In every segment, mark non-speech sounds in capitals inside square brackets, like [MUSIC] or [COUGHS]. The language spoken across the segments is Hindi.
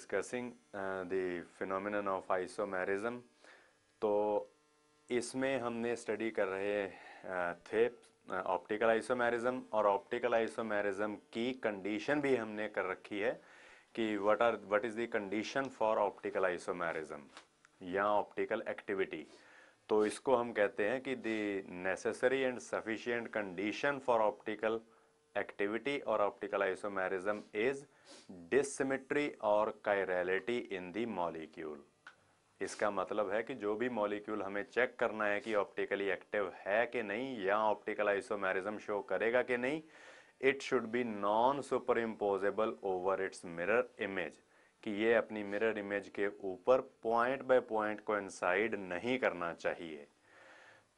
Discussing the uh, the of isomerism तो इसमें हमने स्टडी कर रहे uh, थे ऑप्टिकल uh, आइसोमेरिज्म और ऑप्टिकल आइसोमेरिज्म की कंडीशन भी हमने कर रखी है कि what are what is the condition for optical isomerism या ऑप्टिकल एक्टिविटी तो इसको हम कहते हैं कि the necessary and sufficient condition for optical activity or optical isomerism is dissymmetry or chirality in the molecule. इसका मतलब है कि जो भी मॉलिक्यूल हमें चेक करना है कि ऑप्टिकली एक्टिव है कि नहीं या ऑप्टिकल आइसोमेरिज्म शो करेगा कि नहीं it should be non superimposable over its mirror image कि ये अपनी मिरर इमेज के ऊपर पॉइंट बाय पॉइंट को नहीं करना चाहिए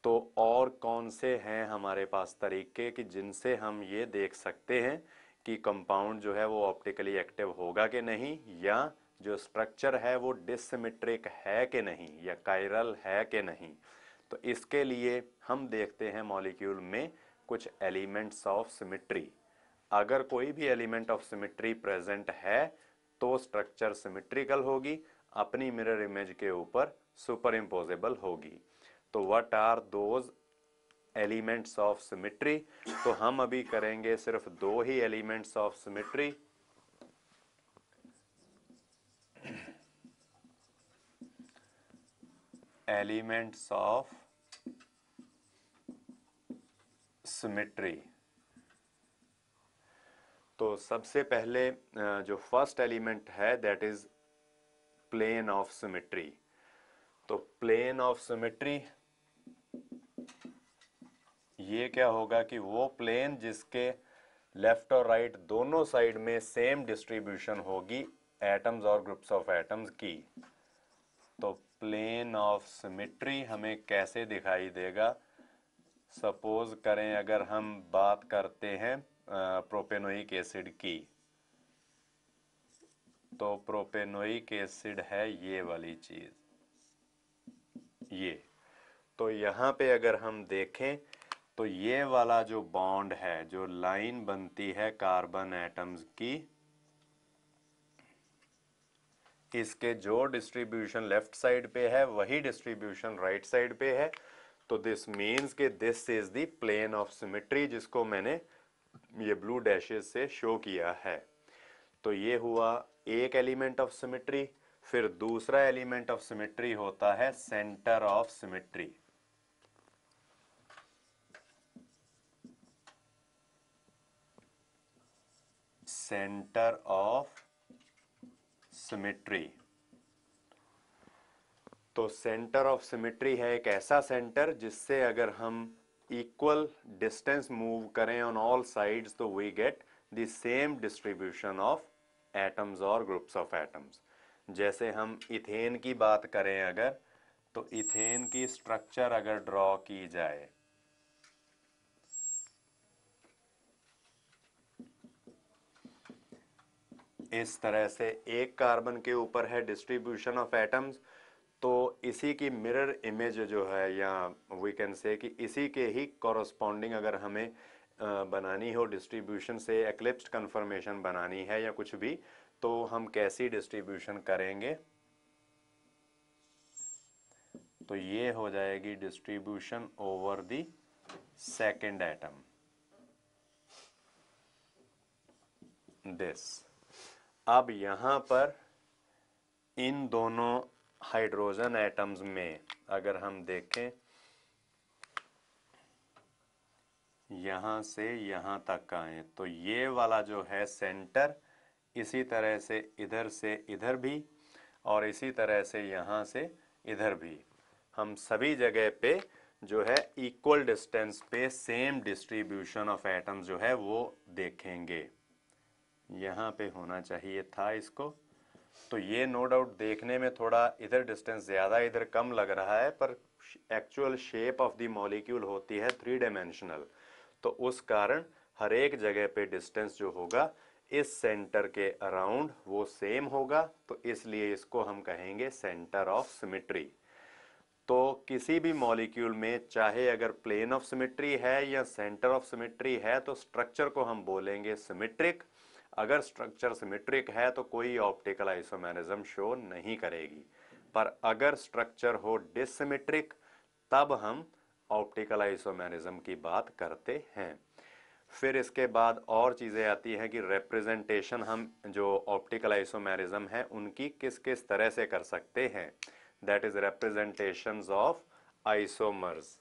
तो और कौन से हैं हमारे पास तरीके कि जिनसे हम ये देख सकते हैं कि कंपाउंड जो है वो ऑप्टिकली एक्टिव होगा कि नहीं या जो स्ट्रक्चर है वो डिसमेट्रिक है कि नहीं या कायरल है कि नहीं तो इसके लिए हम देखते हैं मॉलिक्यूल में कुछ एलिमेंट्स ऑफ सिमिट्री अगर कोई भी एलिमेंट ऑफ सिमिट्री प्रेजेंट है तो स्ट्रक्चर सिमिट्रिकल होगी अपनी मिरर इमेज के ऊपर सुपर होगी तो what are those elements of symmetry तो हम अभी करेंगे सिर्फ दो ही elements of symmetry elements of symmetry तो सबसे पहले जो फर्स्ट एलिमेंट है that is plane of symmetry तो प्लेन ऑफ सिमिट्री ये क्या होगा कि वो प्लेन जिसके लेफ्ट और राइट right दोनों साइड में सेम डिस्ट्रीब्यूशन होगी एटम्स और ग्रुप्स ऑफ एटम्स की तो प्लेन ऑफ सिमेट्री हमें कैसे दिखाई देगा सपोज करें अगर हम बात करते हैं प्रोपेनोइक एसिड की तो प्रोपेनोइक एसिड है ये वाली चीज ये तो यहां पे अगर हम देखें तो ये वाला जो बॉन्ड है जो लाइन बनती है कार्बन एटम्स की इसके जो डिस्ट्रीब्यूशन लेफ्ट साइड पे है वही डिस्ट्रीब्यूशन राइट साइड पे है तो दिस मीन्स के this is the plane of symmetry जिसको मैंने ये ब्लू डैशेज से शो किया है तो ये हुआ एक एलिमेंट ऑफ सिमेट्री फिर दूसरा एलिमेंट ऑफ सिमेट्री होता है centre of symmetry centre of symmetry तो सेंटर ऑफ सिमेट्री है एक ऐसा सेंटर जिससे अगर हम इक्वल डिस्टेंस मूव करें ऑन ऑल साइड्स तो we get the same distribution of atoms और ग्रुप्स ऑफ एटम्स जैसे हम इथेन की बात करें अगर तो इथेन की स्ट्रक्चर अगर ड्रॉ की जाए इस तरह से एक कार्बन के ऊपर है डिस्ट्रीब्यूशन ऑफ एटम्स तो इसी की मिरर इमेज जो है या वी कैन से कि इसी के ही कॉरस्पॉन्डिंग अगर हमें बनानी हो डिस्ट्रीब्यूशन से एक्लिप्स कन्फर्मेशन बनानी है या कुछ भी तो हम कैसी डिस्ट्रीब्यूशन करेंगे तो ये हो जाएगी distribution over the second atom this अब यहाँ पर इन दोनों हाइड्रोजन एटम्स में अगर हम देखें यहाँ से यहाँ तक आए तो ये वाला जो है सेंटर इसी तरह से इधर से इधर भी और इसी तरह से यहाँ से इधर भी हम सभी जगह पे जो है इक्वल डिस्टेंस पे सेम डिस्ट्रीब्यूशन ऑफ एटम्स जो है वो देखेंगे यहाँ पे होना चाहिए था इसको तो ये नो डाउट देखने में थोड़ा इधर डिस्टेंस ज़्यादा इधर कम लग रहा है पर actual shape of the molecule होती है थ्री डायमेंशनल तो उस कारण हर एक जगह पे डिस्टेंस जो होगा इस सेंटर के अराउंड वो सेम होगा तो इसलिए इसको हम कहेंगे सेंटर ऑफ सिमिट्री तो किसी भी मॉलिक्यूल में चाहे अगर प्लेन ऑफ सिमिट्री है या सेंटर ऑफ सिमिट्री है तो स्ट्रक्चर को हम बोलेंगे सिमिट्रिक अगर स्ट्रक्चर सिमेट्रिक है तो कोई ऑप्टिकल आइसोमेरिज्म शो नहीं करेगी पर अगर स्ट्रक्चर हो डिसमेट्रिक तब हम ऑप्टिकल आइसोमेरिज्म की बात करते हैं फिर इसके बाद और चीज़ें आती हैं कि रिप्रेजेंटेशन हम जो ऑप्टिकल आइसोमेरिज्म है उनकी किस किस तरह से कर सकते हैं that is representations of isomers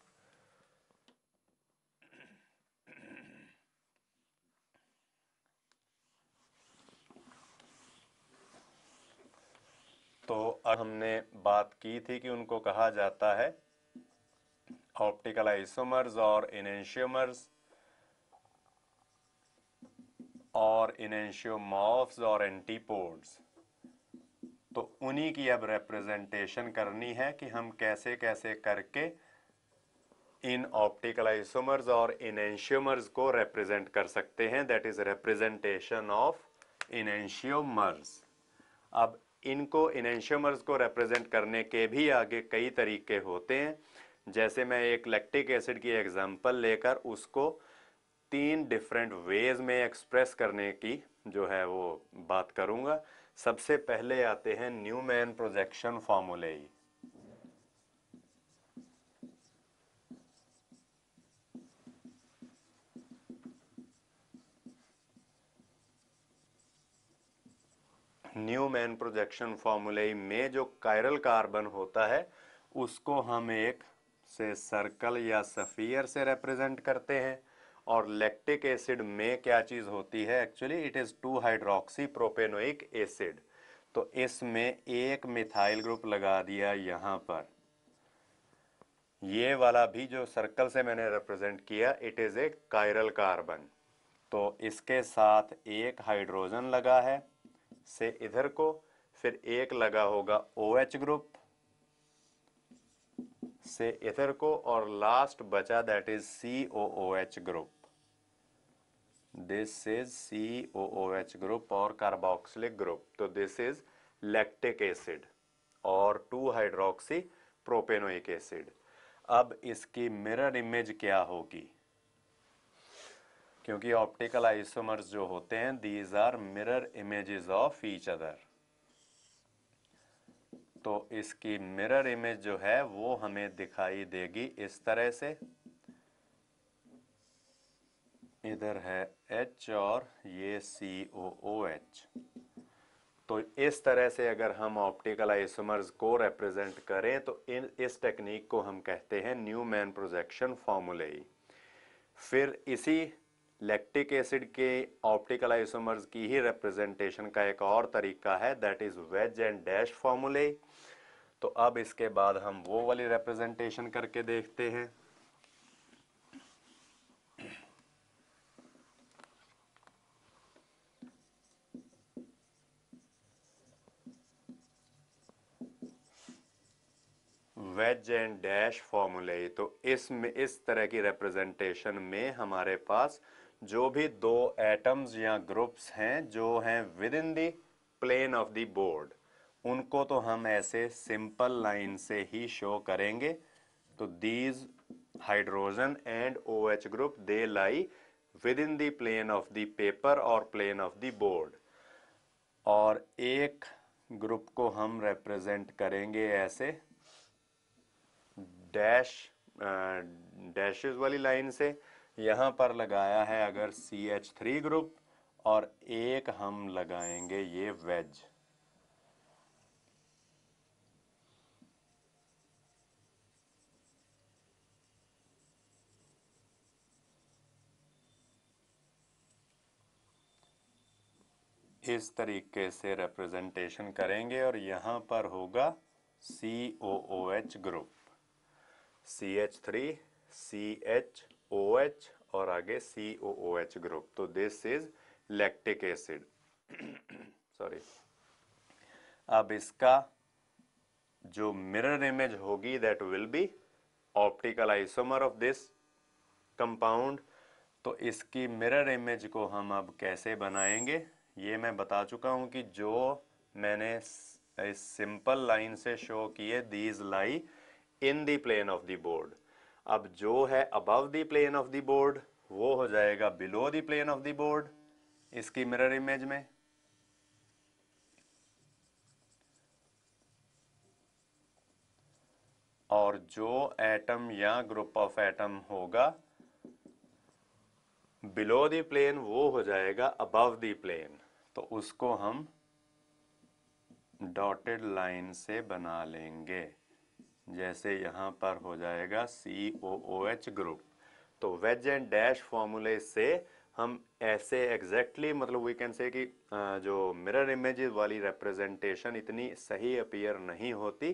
तो अब हमने बात की थी कि उनको कहा जाता है ऑप्टिकल आइसोमर्स और इनेंशियोमर्स और इनेंशियोमॉफ्स और एंटीपोड्स तो उन्हीं की अब रिप्रेजेंटेशन करनी है कि हम कैसे कैसे करके इन ऑप्टिकल आइसोमर्स और इनेंशियोमर्स को रिप्रेजेंट कर सकते हैं that is representation of enantiomers अब इनको इनशमर्स को रिप्रेजेंट करने के भी आगे कई तरीके होते हैं जैसे मैं एक लैक्टिक एसिड की एग्जांपल लेकर उसको तीन डिफरेंट वेज में एक्सप्रेस करने की जो है वो बात करूँगा सबसे पहले आते हैं न्यू मैन प्रोजेक्शन फार्मूले न्यूमैन प्रोजेक्शन फॉर्मूले में जो कायरल कार्बन होता है उसको हम एक से सर्कल या सफ़ियर से रिप्रेजेंट करते हैं और लैक्टिक एसिड में क्या चीज़ होती है actually it is two hydroxy propanoic acid तो इसमें एक मिथाइल ग्रुप लगा दिया यहाँ पर ये वाला भी जो सर्कल से मैंने रिप्रेजेंट किया it is a chiral carbon तो इसके साथ एक हाइड्रोजन लगा है से इधर को फिर एक लगा होगा ओ एच ग्रुप से इधर को और लास्ट बचा that is C O O H group this is C O O H group और कार्बोक्सिलिक ग्रुप तो दिस इज लैक्टिक एसिड और टू हाइड्रोक्सी प्रोपेनोइक एसिड अब इसकी मिरर इमेज क्या होगी क्योंकि ऑप्टिकल आइसोमर्स जो होते हैं these are mirror images of each other तो इसकी मिरर इमेज जो है वो हमें दिखाई देगी इस तरह से इधर है H और ये सी ओ ओ एच तो इस तरह से अगर हम ऑप्टिकल आइसोमर्स को रिप्रेजेंट करें तो इन इस टेक्निक को हम कहते हैं न्यू मैन प्रोजेक्शन फॉर्मूले फिर इसी लैक्टिक एसिड के ऑप्टिकल आइसोमर्स की ही रिप्रेजेंटेशन का एक और तरीका है that is wedge and dash फॉर्मूले तो अब इसके बाद हम वो वाली रिप्रेजेंटेशन करके देखते हैं वेज एंड डैश फॉर्मूले तो इसमें इस तरह की रिप्रेजेंटेशन में हमारे पास जो भी दो एटम्स या ग्रुप्स हैं जो हैं with in the plane of the board उनको तो हम ऐसे सिंपल लाइन से ही शो करेंगे तो these hydrogen and O H group they lie with in the plane of the paper और प्लेन ऑफ दी बोर्ड और एक ग्रुप को हम रिप्रेजेंट करेंगे ऐसे डैश डैशेस वाली लाइन से यहाँ पर लगाया है अगर सी एच थ्री ग्रुप और एक हम लगाएंगे ये वेज इस तरीके से रिप्रेजेंटेशन करेंगे और यहां पर होगा C O O H group C H three C H O OH और आगे C O O H group तो this is lactic acid sorry अब इसका जो मिरर इमेज होगी that will be optical isomer of this compound तो इसकी मिरर इमेज को हम अब कैसे बनाएंगे ये मैं बता चुका हूं कि जो मैंने इस सिंपल लाइन से शो किए these lie in the plane of the board अब जो है above the plane of the board वो हो जाएगा below the plane of the board इसकी मिरर इमेज में और जो एटम या ग्रुप ऑफ एटम होगा बिलो द प्लेन वो हो जाएगा अबव द प्लेन तो उसको हम डॉटेड लाइन से बना लेंगे जैसे यहाँ पर हो जाएगा C O O H group तो वेज एंड डैश फॉर्मूले से हम ऐसे एग्जैक्टली exactly, मतलब वी कैन से कि जो मिरर इमेज वाली रिप्रेजेंटेशन इतनी सही अपीयर नहीं होती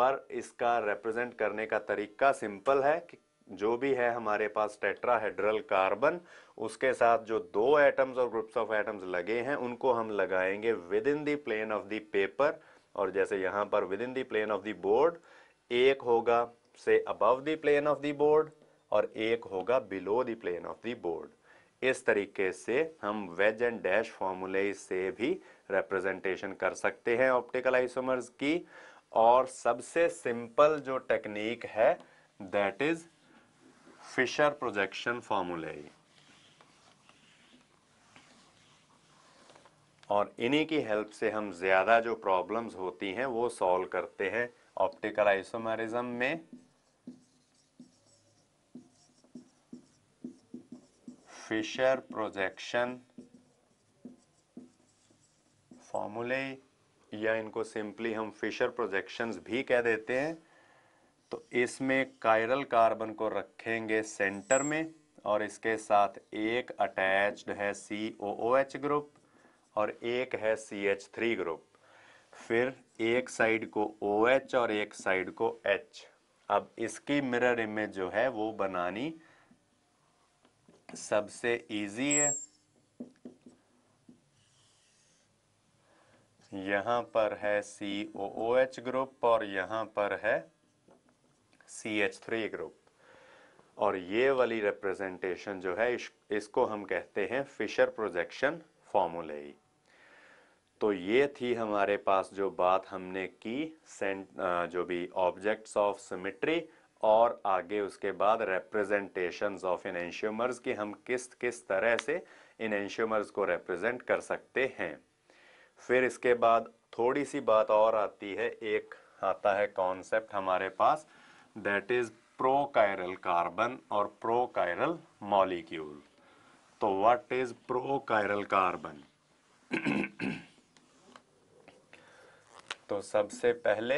पर इसका रिप्रेजेंट करने का तरीका सिंपल है कि जो भी है हमारे पास टेट्राहेड्रल कार्बन उसके साथ जो दो एटम्स और ग्रुप्स ऑफ एटम्स लगे हैं उनको हम लगाएंगे within the plane of the paper और जैसे यहाँ पर with in the plane of the board एक होगा से above the plane of the board और एक होगा below the plane of the board इस तरीके से हम वेज एंड डैश फॉर्मूले से भी रिप्रेजेंटेशन कर सकते हैं ऑप्टिकल आइसोमर्स की और सबसे सिंपल जो टेक्निक है दैट इज फिशर प्रोजेक्शन फॉर्मूले और इन्हीं की हेल्प से हम ज़्यादा जो प्रॉब्लम्स होती हैं वो सॉल्व करते हैं ऑप्टिकल आइसोमेरिज्म में फिशर प्रोजेक्शन फॉर्मूले या इनको सिंपली हम फिशर प्रोजेक्शंस भी कह देते हैं तो इसमें कायरल कार्बन को रखेंगे सेंटर में और इसके साथ एक अटैच्ड है सी ओ ओ एच ग्रुप और एक है सी एच थ्री ग्रुप फिर एक साइड को ओ OH और एक साइड को एच अब इसकी मिरर इमेज जो है वो बनानी सबसे इजी है यहां पर है सी ओ ओ एच ग्रुप और यहाँ पर है सी एच थ्री ग्रुप और ये वाली रिप्रेजेंटेशन जो है इस, इसको हम कहते हैं फिशर प्रोजेक्शन फॉर्मूले तो ये थी हमारे पास जो बात हमने की सेंट जो भी ऑब्जेक्ट्स ऑफ सिमिट्री और आगे उसके बाद रिप्रेजेंटेशंस ऑफ इन एंश्योमर्स की हम किस किस तरह से इन एंश्योमर्स को रिप्रेजेंट कर सकते हैं फिर इसके बाद थोड़ी सी बात और आती है एक आता है कॉन्सेप्ट हमारे पास दैट इज़ प्रोकायरल कार्बन और प्रोकायरल मॉलिक्यूल तो व्हाट इज़ प्रोकायरल कार्बन तो सबसे पहले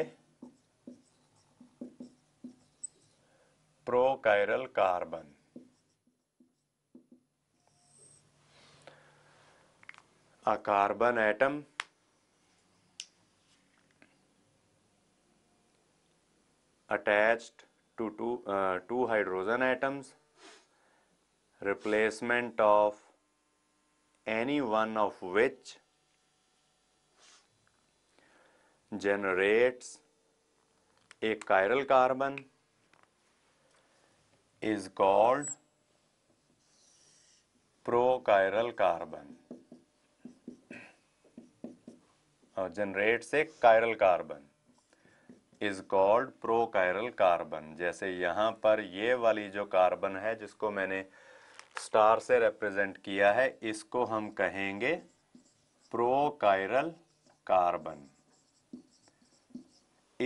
prochiral carbon a carbon atom attach to two two hydrogen atoms replacement of any one of which generates a chiral carbon is called prochiral carbon or generates a chiral carbon is called prochiral carbon जैसे यहाँ पर ये वाली जो कार्बन है जिसको मैंने स्टार से रिप्रेजेंट किया है इसको हम कहेंगे प्रोकायरल कार्बन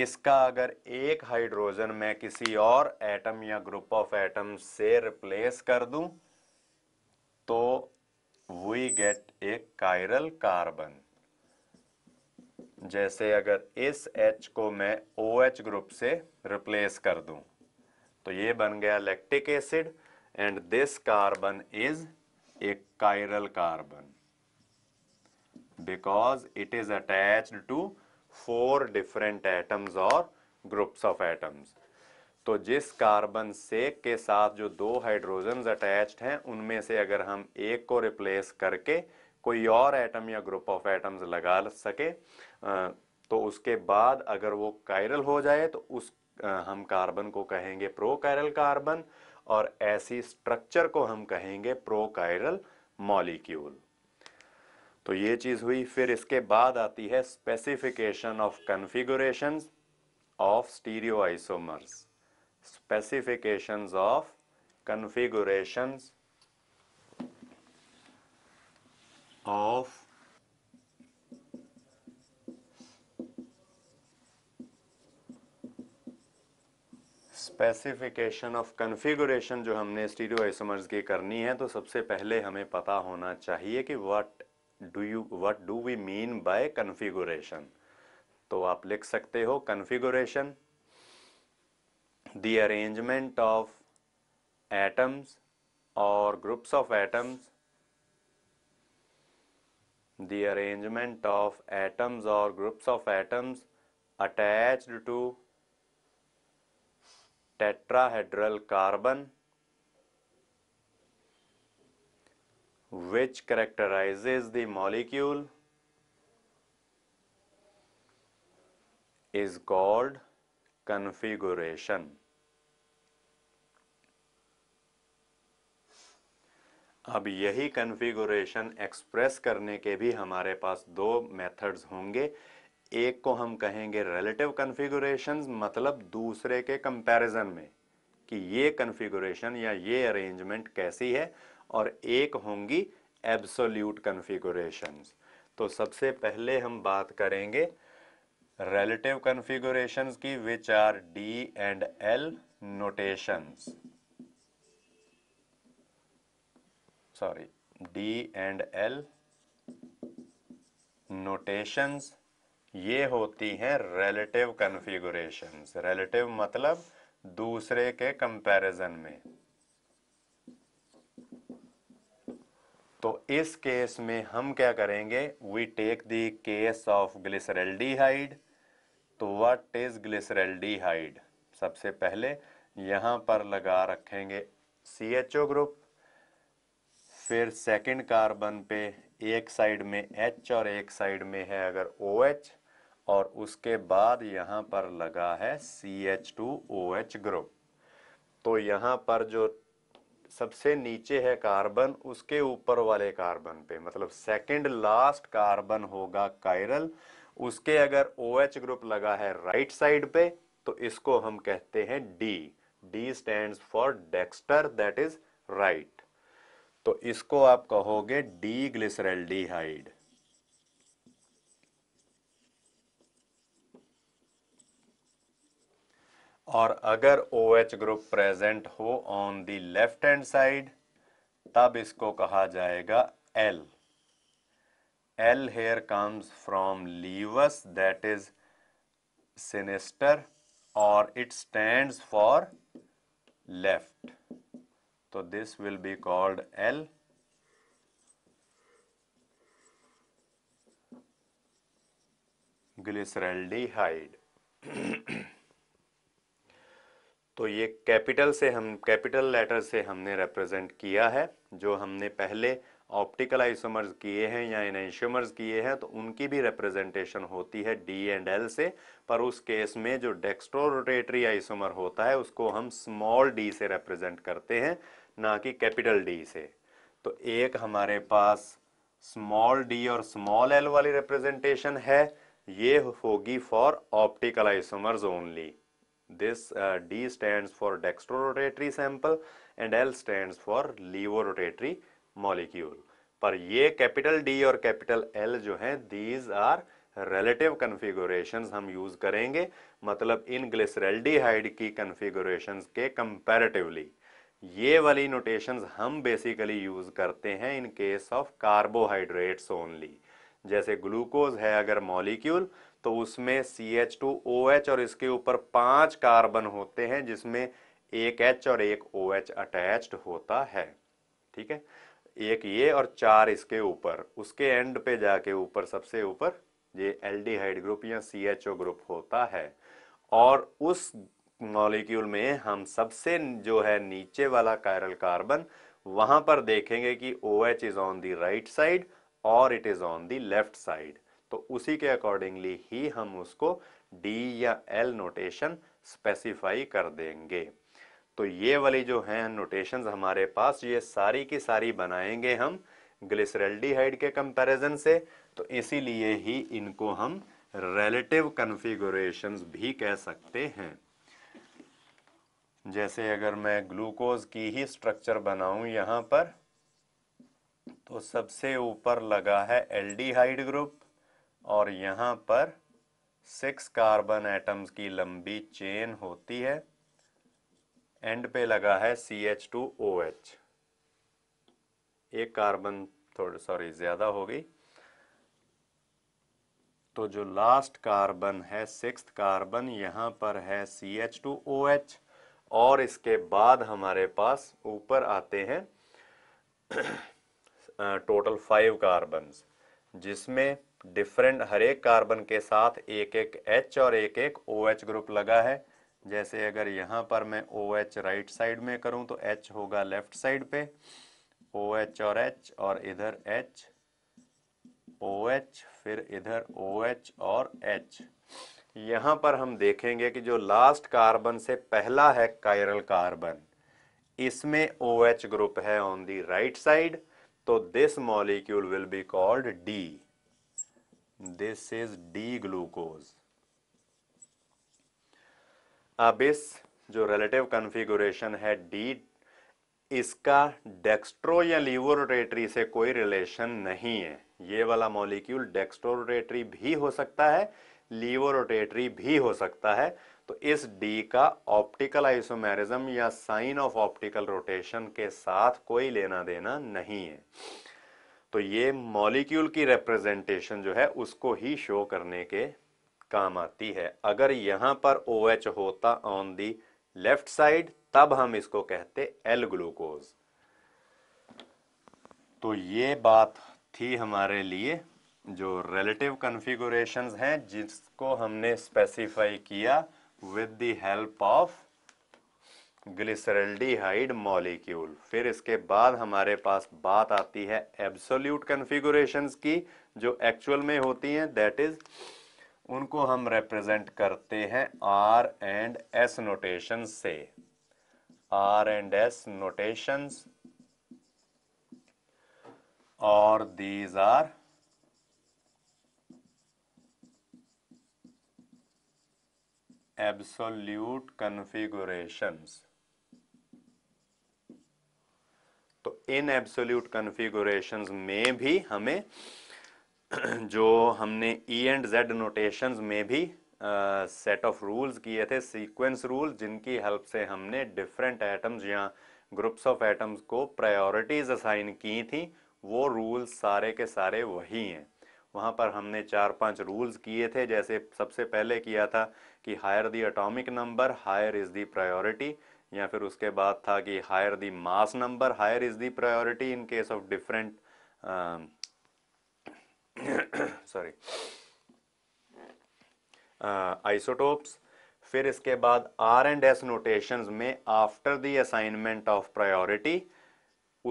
इसका अगर एक हाइड्रोजन मैं किसी और एटम या ग्रुप ऑफ एटम से रिप्लेस कर दूं तो we get a chiral carbon जैसे अगर इस एच को मैं ओ OH ग्रुप से रिप्लेस कर दूं तो ये बन गया lactic acid and this carbon is a chiral carbon because it is attached to four different atoms और ग्रुप्स ऑफ एटम्स तो जिस कार्बन सेक के साथ जो दो हाइड्रोजन अटैच्ड हैं उनमें से अगर हम एक को रिप्लेस करके कोई और एटम या ग्रुप ऑफ एटम्स लगा सके तो उसके बाद अगर वो कायरल हो जाए तो उस हम कार्बन को कहेंगे प्रो कायरल कार्बन और ऐसी स्ट्रक्चर को हम कहेंगे प्रो कायरल मॉलिक्यूल तो ये चीज हुई फिर इसके बाद आती है specification of configuration of stereo isomers specification of configuration of specification of configuration जो हमने स्टीरियो आइसोमर्स की करनी है तो सबसे पहले हमें पता होना चाहिए कि what do you what do we mean by configuration तो आप लिख सकते हो configuration the arrangement of atoms और groups of atoms the arrangement of atoms और groups of atoms attached to tetrahedral carbon which characterizes the molecule is called configuration. अब यही कॉन्फ़िगरेशन एक्सप्रेस करने के भी हमारे पास दो मेथड्स होंगे एक को हम कहेंगे रिलेटिव कॉन्फ़िगरेशन मतलब दूसरे के कंपैरिजन में कि ये कॉन्फ़िगरेशन या ये अरेंजमेंट कैसी है और एक होंगी एब्सोल्यूट कन्फिगुरेशंस तो सबसे पहले हम बात करेंगे रिलेटिव कन्फिगुरेशंस की which are D and L notations sorry D and L notations ये होती हैं रिलेटिव कन्फिगुरेशन रिलेटिव मतलब दूसरे के कंपैरिजन में तो इस केस में हम क्या करेंगे we take the case of glyceraldehyde तो व्हाट इज ग्लिसरल्डिहाइड सबसे पहले यहाँ पर लगा रखेंगे सी एच ओ ग्रुप फिर सेकंड कार्बन पे एक साइड में एच और एक साइड में है अगर ओ OH, एच और उसके बाद यहाँ पर लगा है C H two O H group तो यहाँ पर जो सबसे नीचे है कार्बन उसके ऊपर वाले कार्बन पे मतलब सेकंड लास्ट कार्बन होगा कायरल उसके अगर ओ OH ग्रुप लगा है राइट साइड पे तो इसको हम कहते हैं D D stand for dexter that is right तो इसको आप कहोगे डी ग्लिसरल डीहाइड और अगर ओ OH ग्रुप प्रेजेंट हो on the left hand side तब इसको कहा जाएगा L L here comes from laevus that is sinister और इट स्टैंड फॉर लेफ्ट तो this will be called L हाइड तो ये कैपिटल से हम कैपिटल लेटर से हमने रिप्रेजेंट किया है जो हमने पहले ऑप्टिकल आइसोमर्स किए हैं या इनशोमर्स किए हैं तो उनकी भी रिप्रेजेंटेशन होती है डी एंड एल से पर उस केस में जो डेक्स्ट्रो रोटेटरी आइसोमर होता है उसको हम स्मॉल डी से रिप्रेजेंट करते हैं ना कि कैपिटल डी से तो एक हमारे पास स्मॉल डी और स्मॉल एल वाली रिप्रेजेंटेशन है ये होगी for optical isomers only This uh, D stands for dextrorotatory sample and L stands for levorotatory molecule. पर ye कैपिटल D और कैपिटल L जो हैं दीज आर रिलेटिव कन्फिगोरेशन हम यूज करेंगे मतलब इन ग्लिसरल्डिहाइड की कन्फिगोरेशन के कंपेरेटिवली ये वाली नोटेशन हम बेसिकली यूज करते हैं in case of carbohydrates only जैसे ग्लूकोज है अगर मॉलिक्यूल तो उसमें C H two O H और इसके ऊपर पांच कार्बन होते हैं जिसमें एक एच और एक ओ एच अटैच्ड होता है ठीक है एक ये और चार इसके ऊपर उसके एंड पे जाके ऊपर सबसे ऊपर ये एल्डिहाइड ग्रुप या सी एच ओ ग्रुप होता है और उस मॉलिक्यूल में हम सबसे जो है नीचे वाला कायरल कार्बन वहां पर देखेंगे कि O H is on the right side और it is on the left side तो उसी के अकॉर्डिंगली ही हम उसको डी या एल नोटेशन स्पेसिफाई कर देंगे तो ये वाली जो है नोटेशन हमारे पास ये सारी की सारी बनाएंगे हम ग्लिसरेल्डिहाइड के कंपैरिजन से तो इसीलिए ही इनको हम रिलेटिव कन्फिगुरेशंस भी कह सकते हैं जैसे अगर मैं ग्लूकोज की ही स्ट्रक्चर बनाऊं यहां पर तो सबसे ऊपर लगा है एल्डिहाइड ग्रुप और यहाँ पर सिक्स कार्बन एटम्स की लंबी चेन होती है एंड पे लगा है C H two O H एक कार्बन थोड़ी सॉरी ज़्यादा हो गई तो जो लास्ट कार्बन है सिक्स कार्बन यहाँ पर है C H two O H और इसके बाद हमारे पास ऊपर आते हैं टोटल फाइव कार्बन जिसमें डिफरेंट हर एक कार्बन के साथ एक एक एच और एक एक ओ OH ग्रुप लगा है जैसे अगर यहाँ पर मैं ओ OH राइट साइड में करूँ तो एच होगा लेफ्ट साइड पे ओ OH और एच और इधर एच ओ एच फिर इधर ओ एच और एच यहाँ पर हम देखेंगे कि जो लास्ट कार्बन से पहला है कायरल कार्बन इसमें ओ OH ग्रुप है ऑन दी राइट साइड तो this molecule will be called D this is d glucose अब इस जो रिलेटिव कॉन्फ़िगरेशन है डी इसका डेक्स्ट्रो या लीवोरोटेटरी से कोई रिलेशन नहीं है ये वाला मॉलिक्यूल डेक्स्ट्रोरोटेटरी भी हो सकता है लीवोरोटेटरी भी हो सकता है तो इस डी का ऑप्टिकल आइसोमेरिज्म या साइन ऑफ ऑप्टिकल रोटेशन के साथ कोई लेना देना नहीं है तो ये मॉलिक्यूल की रिप्रेजेंटेशन जो है उसको ही शो करने के काम आती है अगर यहाँ पर ओ OH होता ऑन दी लेफ्ट साइड तब हम इसको कहते एल ग्लूकोज तो ये बात थी हमारे लिए जो रिलेटिव कन्फिगुरेशंस हैं जिसको हमने स्पेसिफाई किया with the help of glyceraldehyde molecule फिर इसके बाद हमारे पास बात आती है एब्सोल्यूट कन्फिगुरेशन की जो एक्चुअल में होती हैं दैट इज उनको हम रिप्रेजेंट करते हैं आर एंड एस नोटेशन से आर एंड एस नोटेशंस और दीज आर एब्सोल्यूट कन्फिगुरेशंस इन एब्सोल्यूट कन्फिगुरेशन में भी हमें [CLEARS THROAT] जो हमने ई एंड जेड नोटेशन में भी सेट ऑफ रूल्स किए थे सीक्वेंस रूल जिनकी हेल्प से हमने डिफरेंट एटम्स या ग्रुप्स ऑफ एटम्स को प्रायोरिटीज़ असाइन की थी वो रूल्स सारे के सारे वही हैं वहाँ पर हमने चार पांच रूल्स किए थे जैसे सबसे पहले किया था कि higher the atomic number higher is the priority या फिर उसके बाद था कि higher the mass number higher is the priority in case of different sorry isotopes फिर इसके बाद आर एंड एस नोटेशन में after the assignment of priority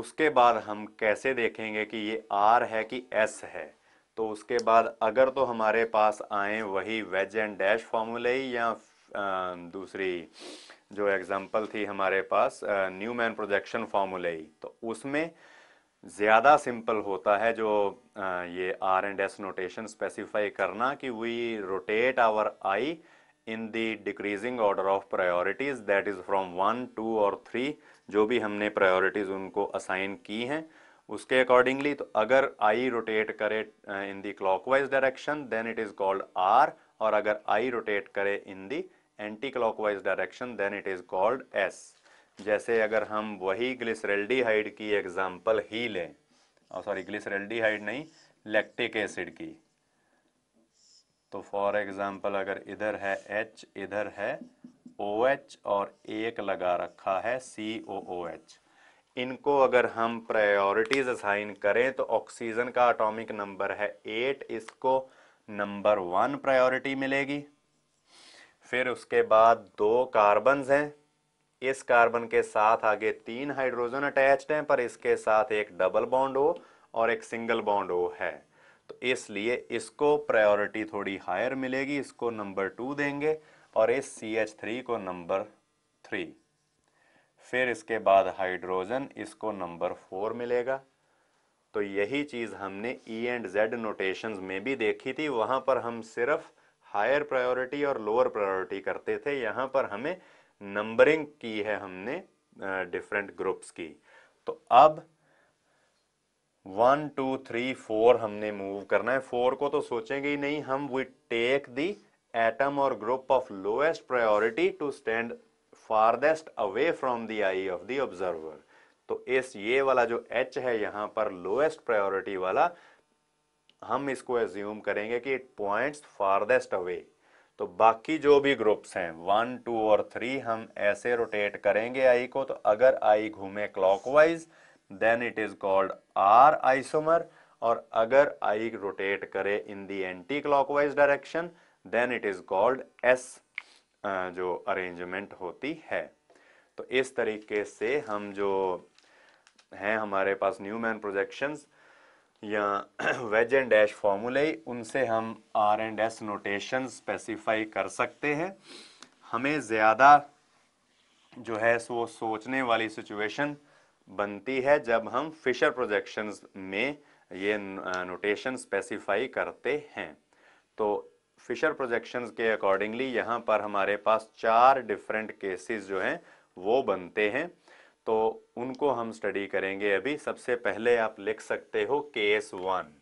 उसके बाद हम कैसे देखेंगे कि ये आर है कि एस है तो उसके बाद अगर तो हमारे पास आए वही वेज एंड डैश फॉर्मूले या दूसरी जो एग्जांपल थी हमारे पास न्यूमैन प्रोजेक्शन फॉर्मूले तो उसमें ज़्यादा सिंपल होता है जो ये R and S notation specify करना कि we rotate our eye in the decreasing order of priorities that is from one two और थ्री जो भी हमने प्रायोरिटीज़ उनको असाइन की हैं उसके अकॉर्डिंगली तो अगर आई रोटेट करे in the clockwise direction then it is called R और अगर आई रोटेट करे in the anti clockwise direction then it is called S जैसे अगर हम वही ग्लिसरेल्डिहाइड की एग्जाम्पल ही लें और सॉरी ग्लिसरेल्डिहाइड नहीं लैक्टिक एसिड की तो फॉर एग्जाम्पल अगर इधर है एच इधर है ओ OH और एक लगा रखा है सी ओ ओ एच इनको अगर हम प्रायोरिटीज असाइन करें तो ऑक्सीजन का अटोमिक नंबर है एट इसको नंबर वन प्रायोरिटी मिलेगी फिर उसके बाद दो कार्बन हैं इस कार्बन के साथ आगे तीन हाइड्रोजन अटैच्ड हैं पर इसके साथ एक डबल बॉन्ड हो और एक सिंगल बॉन्ड हो है तो इसलिए इसको प्रायोरिटी थोड़ी हायर मिलेगी इसको नंबर टू देंगे और इस सी एच थ्री को नंबर थ्री फिर इसके बाद हाइड्रोजन इसको नंबर फोर मिलेगा तो यही चीज़ हमने ई एंड जेड नोटेशंस में भी देखी थी वहाँ पर हम सिर्फ हायर प्रायोरिटी और लोअर प्रायोरिटी करते थे यहाँ पर हमें नंबरिंग की है हमने डिफरेंट uh, ग्रुप्स की तो अब वन टू थ्री फोर हमने मूव करना है फोर को तो सोचेंगे ही नहीं हम we take the atom or group of lowest priority to stand farthest away from the eye of the observer तो इस ये वाला जो एच है यहाँ पर लोएस्ट प्रायोरिटी वाला हम इसको एज्यूम करेंगे कि इट पॉइंट्स फारदेस्ट अवे तो बाकी जो भी ग्रुप्स हैं वन टू और थ्री हम ऐसे रोटेट करेंगे आई को तो अगर आई घूमे clockwise then it is called R isomer और अगर आई रोटेट करे in the anti clockwise direction then it is called S जो अरेंजमेंट होती है तो इस तरीके से हम जो हैं हमारे पास न्यूमैन प्रोजेक्शंस या वेज एंड डैश फॉर्मूले उनसे हम R and S notation specify कर सकते हैं हमें ज़्यादा जो है सो सोचने वाली सिचुएशन बनती है जब हम फिशर प्रोजेक्शंस में ये नोटेशन स्पेसिफाई करते हैं तो फिशर प्रोजेक्शंस के अकॉर्डिंगली यहाँ पर हमारे पास चार डिफरेंट केसेस जो हैं वो बनते हैं तो उनको हम स्टडी करेंगे अभी सबसे पहले आप लिख सकते हो case one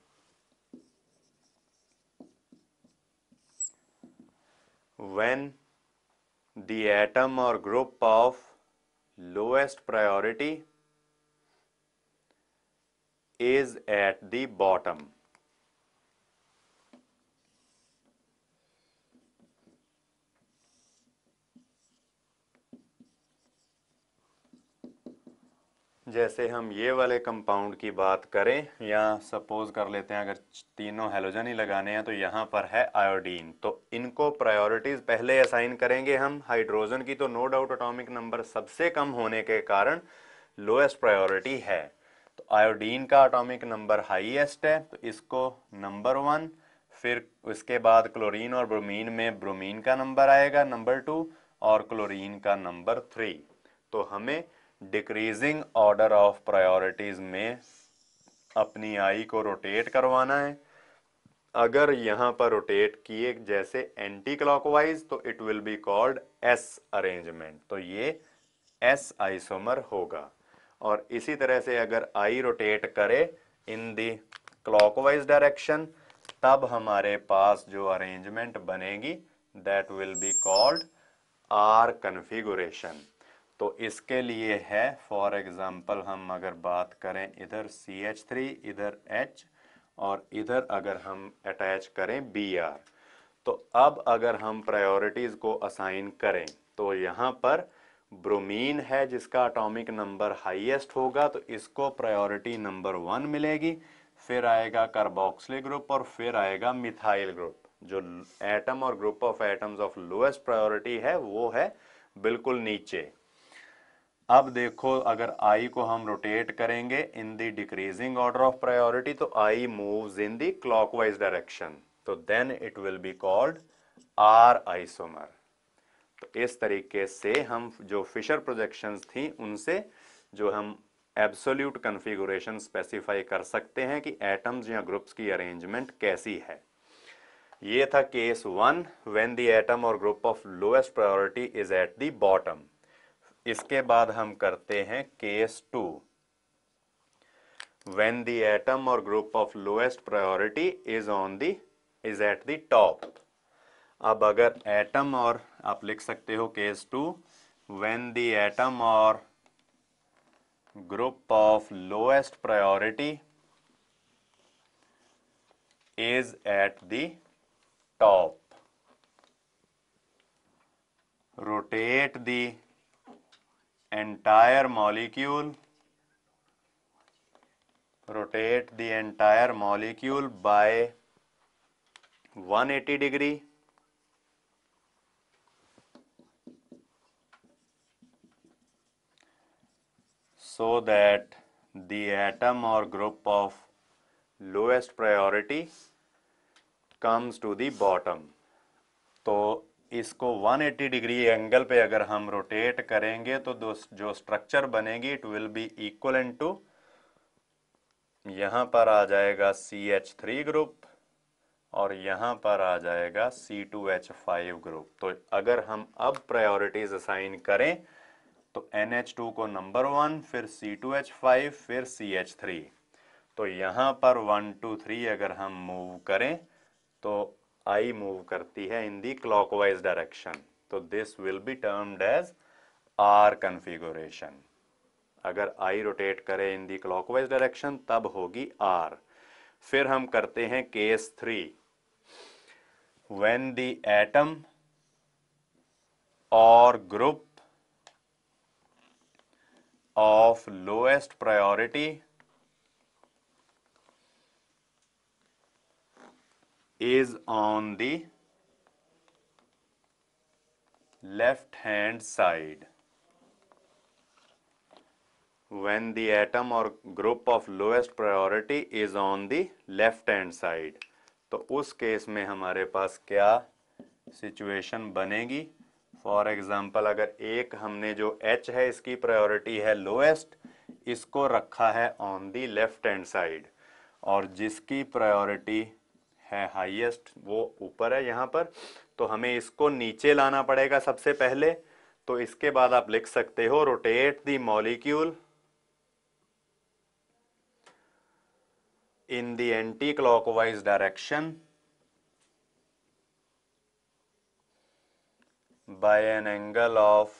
when the atom or group of lowest priority is at the bottom जैसे हम ये वाले कंपाउंड की बात करें या सपोज कर लेते हैं अगर तीनों हेलोजन ही लगाने हैं तो यहाँ पर है आयोडीन तो इनको प्रायोरिटीज़ पहले असाइन करेंगे हम हाइड्रोजन की तो नो डाउट अटोमिक नंबर सबसे कम होने के कारण लोएस्ट प्रायोरिटी है तो आयोडीन का अटोमिक नंबर हाईएस्ट है तो इसको नंबर वन फिर उसके बाद क्लोरीन और ब्रोमीन में ब्रोमीन का नंबर आएगा नंबर टू और क्लोरीन का नंबर थ्री तो हमें डिक्रीजिंग ऑर्डर ऑफ प्रायोरिटीज में अपनी आई को रोटेट करवाना है अगर यहाँ पर रोटेट किए जैसे एंटी क्लॉकवाइज तो it will be called S arrangement तो ये एस आइसोमर होगा और इसी तरह से अगर आई रोटेट करे इन दी क्लॉकवाइज डायरेक्शन तब हमारे पास जो अरेंजमेंट बनेगी that will be called R configuration तो इसके लिए है फॉर एग्ज़ाम्पल हम अगर बात करें इधर सी एच थ्री इधर एच और इधर अगर हम अटैच करें बी आर तो अब अगर हम प्रायोरिटीज़ को असाइन करें तो यहाँ पर ब्रोमीन है जिसका अटोमिक नंबर हाईएस्ट होगा तो इसको प्रायोरिटी नंबर वन मिलेगी फिर आएगा कार्बोक्सिल ग्रुप और फिर आएगा मिथाइल ग्रुप जो atom or group of atoms of lowest priority है वो है बिल्कुल नीचे अब देखो अगर आई को हम रोटेट करेंगे in the decreasing order of priority तो eye moves in the clockwise direction तो then it will be called R isomer तो इस तरीके से हम जो फिशर प्रोजेक्शंस थी उनसे जो हम एब्सोल्यूट कन्फिगुरेशन स्पेसिफाई कर सकते हैं कि एटम्स या ग्रुप्स की अरेंजमेंट कैसी है ये था case one when the atom or group of lowest priority is at the bottom इसके बाद हम करते हैं case two when the atom or group of lowest priority is on the is at the top अब अगर एटम और आप लिख सकते हो case two when the atom or group of lowest priority is at the top rotate the entire molecule rotate the entire molecule by 180 degree so that the atom or group of lowest priority comes to the bottom. So इसको 180 डिग्री एंगल पे अगर हम रोटेट करेंगे तो जो स्ट्रक्चर बनेगी it will be equal to यहां पर आ जाएगा सी एच थ्री ग्रुप और यहां पर आ जाएगा C two H five group तो अगर हम अब प्रायोरिटीज असाइन करें तो एन एच टू को नंबर वन फिर सी टू एच फाइव फिर सी एच थ्री तो यहां पर वन टू थ्री अगर हम मूव करें तो आई मूव करती है इन दी क्लॉकवाइज डायरेक्शन तो this will be termed as R configuration अगर आई रोटेट करे इन दी क्लॉकवाइज डायरेक्शन तब होगी आर फिर हम करते हैं case three when the atom or group of lowest priority is on the left hand side when the atom or group of lowest priority is on the left hand side तो उस केस में हमारे पास क्या सिचुएशन बनेगी फॉर एग्जाम्पल अगर एक हमने जो एच है इसकी प्रायोरिटी है लोएस्ट इसको रखा है on the left hand side और जिसकी प्रायोरिटी है हाईएस्ट वो ऊपर है यहाँ पर तो हमें इसको नीचे लाना पड़ेगा सबसे पहले तो इसके बाद आप लिख सकते हो rotate the molecule in the anti clockwise direction by an angle of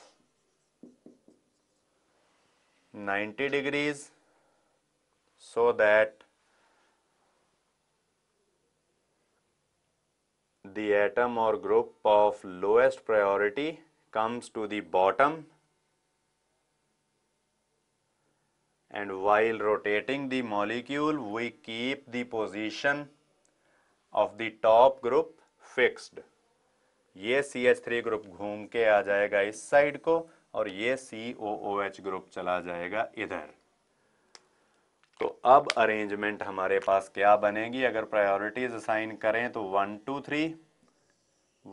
90 degrees so that the atom or group of lowest priority comes to the bottom and while rotating the molecule we keep the position of the top group fixed ये CH3 एच थ्री ग्रुप घूम के आ जाएगा इस साइड को और ये सी ओ ओ ग्रुप चला जाएगा इधर तो अब अरेंजमेंट हमारे पास क्या बनेगी अगर प्रायोरिटीज असाइन करें तो one two three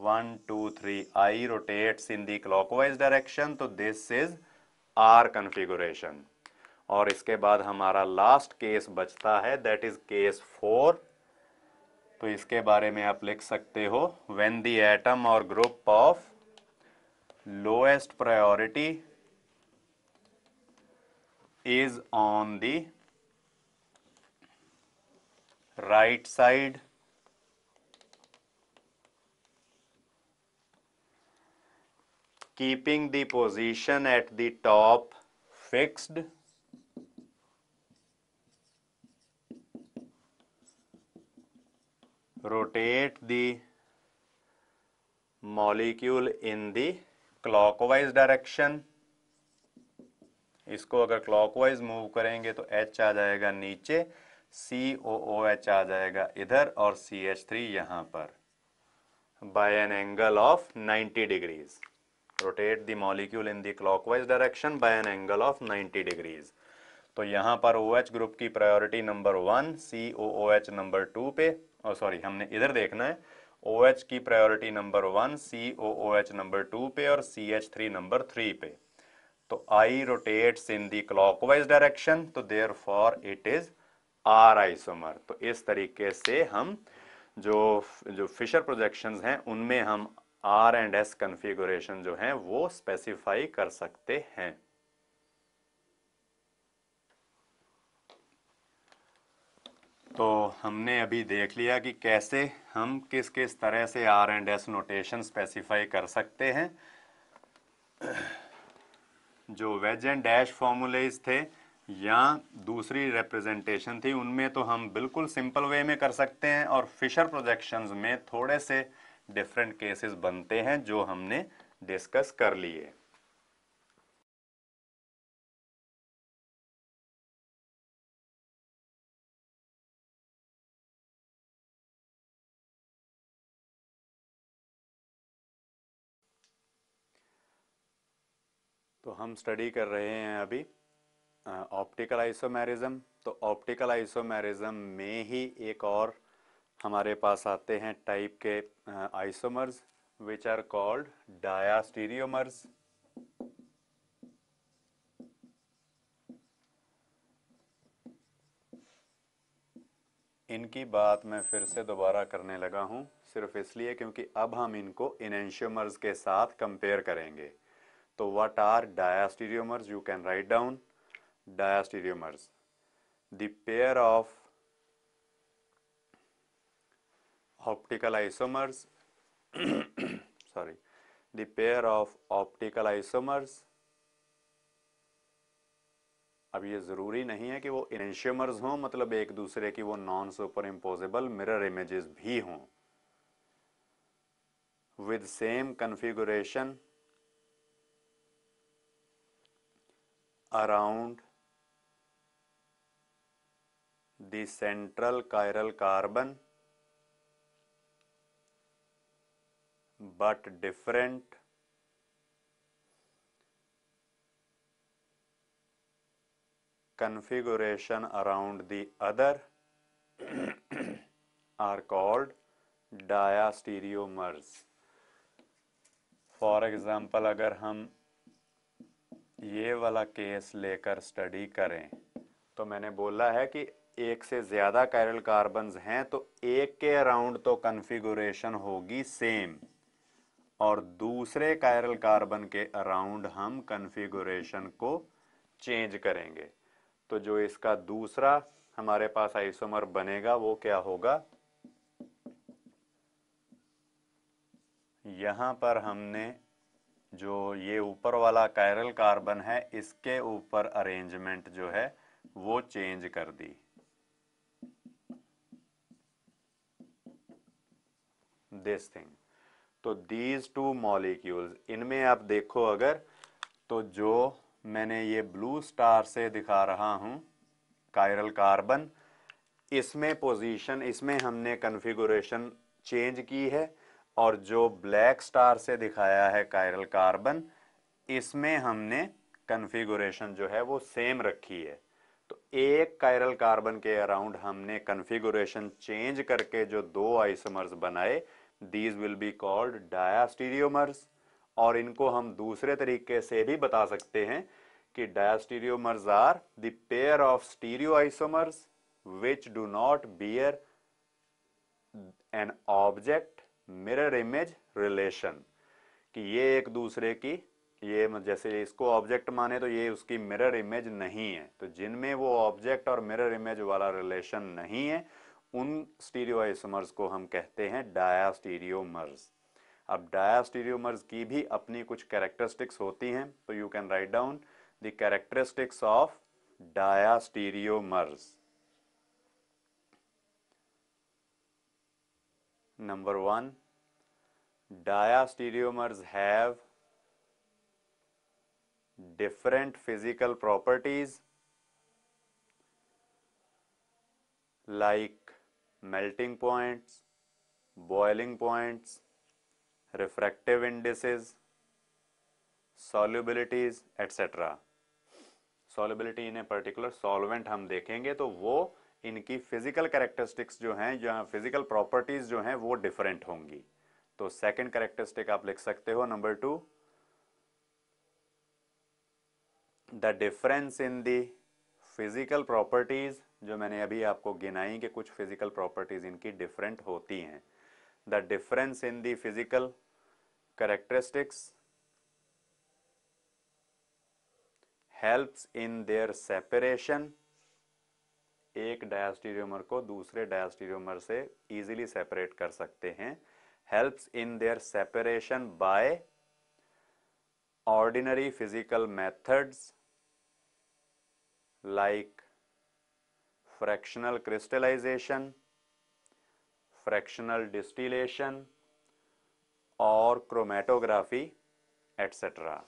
one two three eye rotates in the clockwise direction तो दिस इज आर कन्फिगुरेशन और इसके बाद हमारा लास्ट केस बचता है दैट इज केस फोर तो इसके बारे में आप लिख सकते हो when the atom or group of lowest priority is on the right side keeping the position at the top fixed rotate the molecule in the clockwise direction इसको अगर क्लॉकवाइज मूव करेंगे तो एच आ जाएगा नीचे सी ओ ओ एच आ जाएगा इधर और सी एच थ्री यहाँ पर by an angle of 90 degrees rotate the molecule in the clockwise direction by an angle of 90 degrees तो यहाँ पर ओ एच ग्रुप की priority number one C O O H number two पे और oh सॉरी हमने इधर देखना है ओ एच की priority number one C O O H number two पे और C H three number three पे तो eye rotates in the clockwise direction तो therefore it is R isomer तो इस तरीके से हम जो जो फिशर प्रोजेक्शन हैं उनमें हम आर एंड एस कन्फिगुरेशन जो है वो स्पेसिफाई कर सकते हैं तो हमने अभी देख लिया कि कैसे हम किस किस तरह से R and S notation specify कर सकते हैं जो वेज एंड डैश फॉर्मूलेज थे या दूसरी रिप्रेजेंटेशन थी उनमें तो हम बिल्कुल सिंपल वे में कर सकते हैं और फिशर प्रोजेक्शंस में थोड़े से डिफरेंट केसेस बनते हैं जो हमने डिस्कस कर लिए तो हम स्टडी कर रहे हैं अभी ऑप्टिकल आइसोमेरिज्म तो ऑप्टिकल आइसोमेरिज्म में ही एक और हमारे पास आते हैं टाइप के isomers which are called diastereomers इनकी बात मैं फिर से दोबारा करने लगा हूँ सिर्फ इसलिए क्योंकि अब हम इनको इनेंशियोमर्स के साथ कंपेयर करेंगे तो what are diastereomers you can write down diastereomers the pair of optical isomers [COUGHS] sorry the pair of optical isomers अब ये ज़रूरी नहीं है कि वो इनशियमर्स हो मतलब एक दूसरे की वो non superimposable mirror images भी हों with same configuration around the central chiral carbon but different configuration around the other are called diastereomers. for example agar hum ये वाला केस लेकर स्टडी करें तो मैंने बोला है कि एक से ज़्यादा कैरल कार्बन हैं तो एक के अराउंड तो कन्फिगुरेशन होगी सेम और दूसरे कायरल कार्बन के अराउंड हम कन्फिगुरेशन को चेंज करेंगे तो जो इसका दूसरा हमारे पास आइसोमर बनेगा वो क्या होगा यहां पर हमने जो ये ऊपर वाला कायरल कार्बन है इसके ऊपर अरेंजमेंट जो है वो चेंज कर दी दिस थिंग तो दीज टू मॉलिक्यूल्स इनमें आप देखो अगर तो जो मैंने ये ब्लू स्टार से दिखा रहा हूँ कायरल कार्बन इसमें पोजीशन इसमें हमने कन्फिगुरेशन चेंज की है और जो ब्लैक स्टार से दिखाया है कायरल कार्बन इसमें हमने कन्फिगुरेशन जो है वो सेम रखी है तो एक कायरल कार्बन के अराउंड हमने कन्फिगुरेशन चेंज करके जो दो आइसमर्स बनाए these will be called diastereomers और इनको हम दूसरे तरीके से भी बता सकते हैं कि diastereomers are the pair of stereo isomers which do not bear an object mirror image relation कि ये एक दूसरे की ये जैसे इसको ऑब्जेक्ट माने तो ये उसकी मिरर इमेज नहीं है तो जिनमें वो ऑब्जेक्ट और मिरर इमेज वाला रिलेशन नहीं है उन स्टीरियोसमर्स को हम कहते हैं डायास्टीरियोमर्स अब डायास्टीरियोमर्स की भी अपनी कुछ कैरेक्टरिस्टिक्स होती हैं तो you can write down the characteristics of diastereomers number one diastereomers have different physical properties like melting points boiling points refractive indices solubilities etc solubility in a particular solvent hum dekhenge to wo इनकी फिजिकल कैरेक्टरिस्टिक्स जो हैं या फिजिकल प्रॉपर्टीज जो हैं वो डिफरेंट होंगी तो सेकंड कैरेक्टरिस्टिक आप लिख सकते हो number two the difference in the physical properties जो मैंने अभी आपको गिनाई कि कुछ फिज़िकल प्रॉपर्टीज़ इनकी डिफरेंट होती हैं the difference in the physical characteristics helps in their separation एक डायस्टीरियोमर को दूसरे डायस्टीरियोमर से इजीली सेपरेट कर सकते हैं helps in their separation by ordinary physical methods like fractional crystallization, fractional distillation or chromatography etc.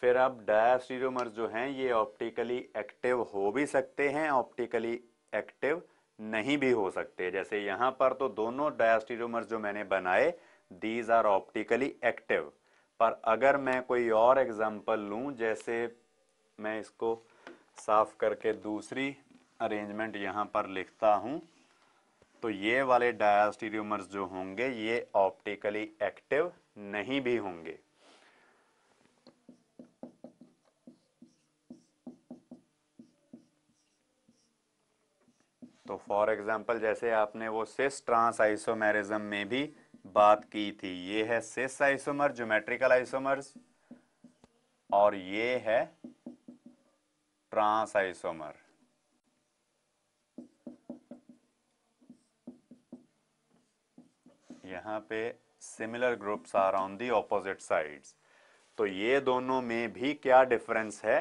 फिर अब डायस्टीरियोमर्स जो हैं ये ऑप्टिकली एक्टिव हो भी सकते हैं ऑप्टिकली एक्टिव नहीं भी हो सकते जैसे यहाँ पर तो दोनों डायस्टीरोमर्स जो मैंने बनाए दीज आर ऑप्टिकली एक्टिव पर अगर मैं कोई और एग्जाम्पल लूँ जैसे मैं इसको साफ करके दूसरी अरेंजमेंट यहाँ पर लिखता हूँ तो ये वाले डायस्टीरियोमर्स जो होंगे ये ऑप्टिकली एक्टिव नहीं भी होंगे तो फॉर एग्जाम्पल जैसे आपने वो सिस ट्रांस आइसोमेरिज्म में भी बात की थी ये है सिस आइसोमर ज्योमेट्रिकल आइसोमर्स और ये है ट्रांस आइसोमर यहां पे similar groups are on the opposite sides तो ये दोनों में भी क्या डिफरेंस है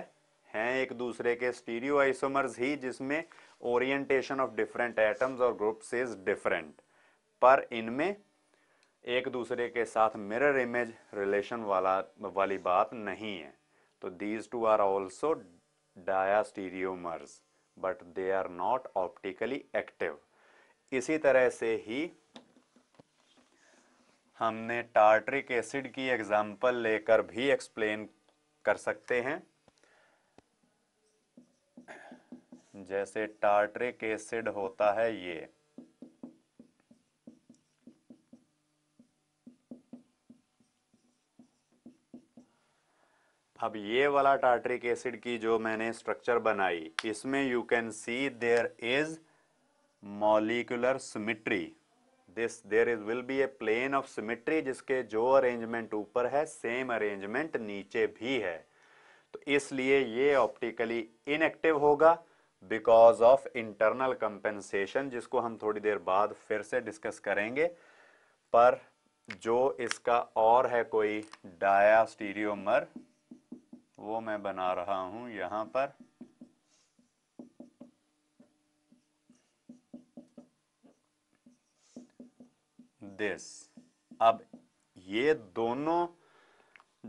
हैं एक दूसरे के स्टीरियो आइसोमर्स ही जिसमें ओरिएंटेशन ऑफ डिफरेंट एटम्स और ग्रुप्स इज डिफरेंट पर इनमें एक दूसरे के साथ मिरर इमेज रिलेशन वाला वाली बात नहीं है तो these two are also diastereomers but they are not optically active इसी तरह से ही हमने टार्ट्रिक एसिड की एग्जाम्पल लेकर भी एक्सप्लेन कर सकते हैं जैसे टार्ट्रिक एसिड होता है ये अब ये वाला टार्ट्रिक एसिड की जो मैंने स्ट्रक्चर बनाई इसमें you can see there is molecular symmetry this there is will be a plane of symmetry जिसके जो अरेंजमेंट ऊपर है सेम अरेंजमेंट नीचे भी है तो इसलिए ये ऑप्टिकली इनएक्टिव होगा बिकॉज ऑफ इंटरनल कंपेंसेशन जिसको हम थोड़ी देर बाद फिर से डिस्कस करेंगे पर जो इसका और है कोई डायास्टीरियोमर वो मैं बना रहा हूं यहां पर दिस अब ये दोनों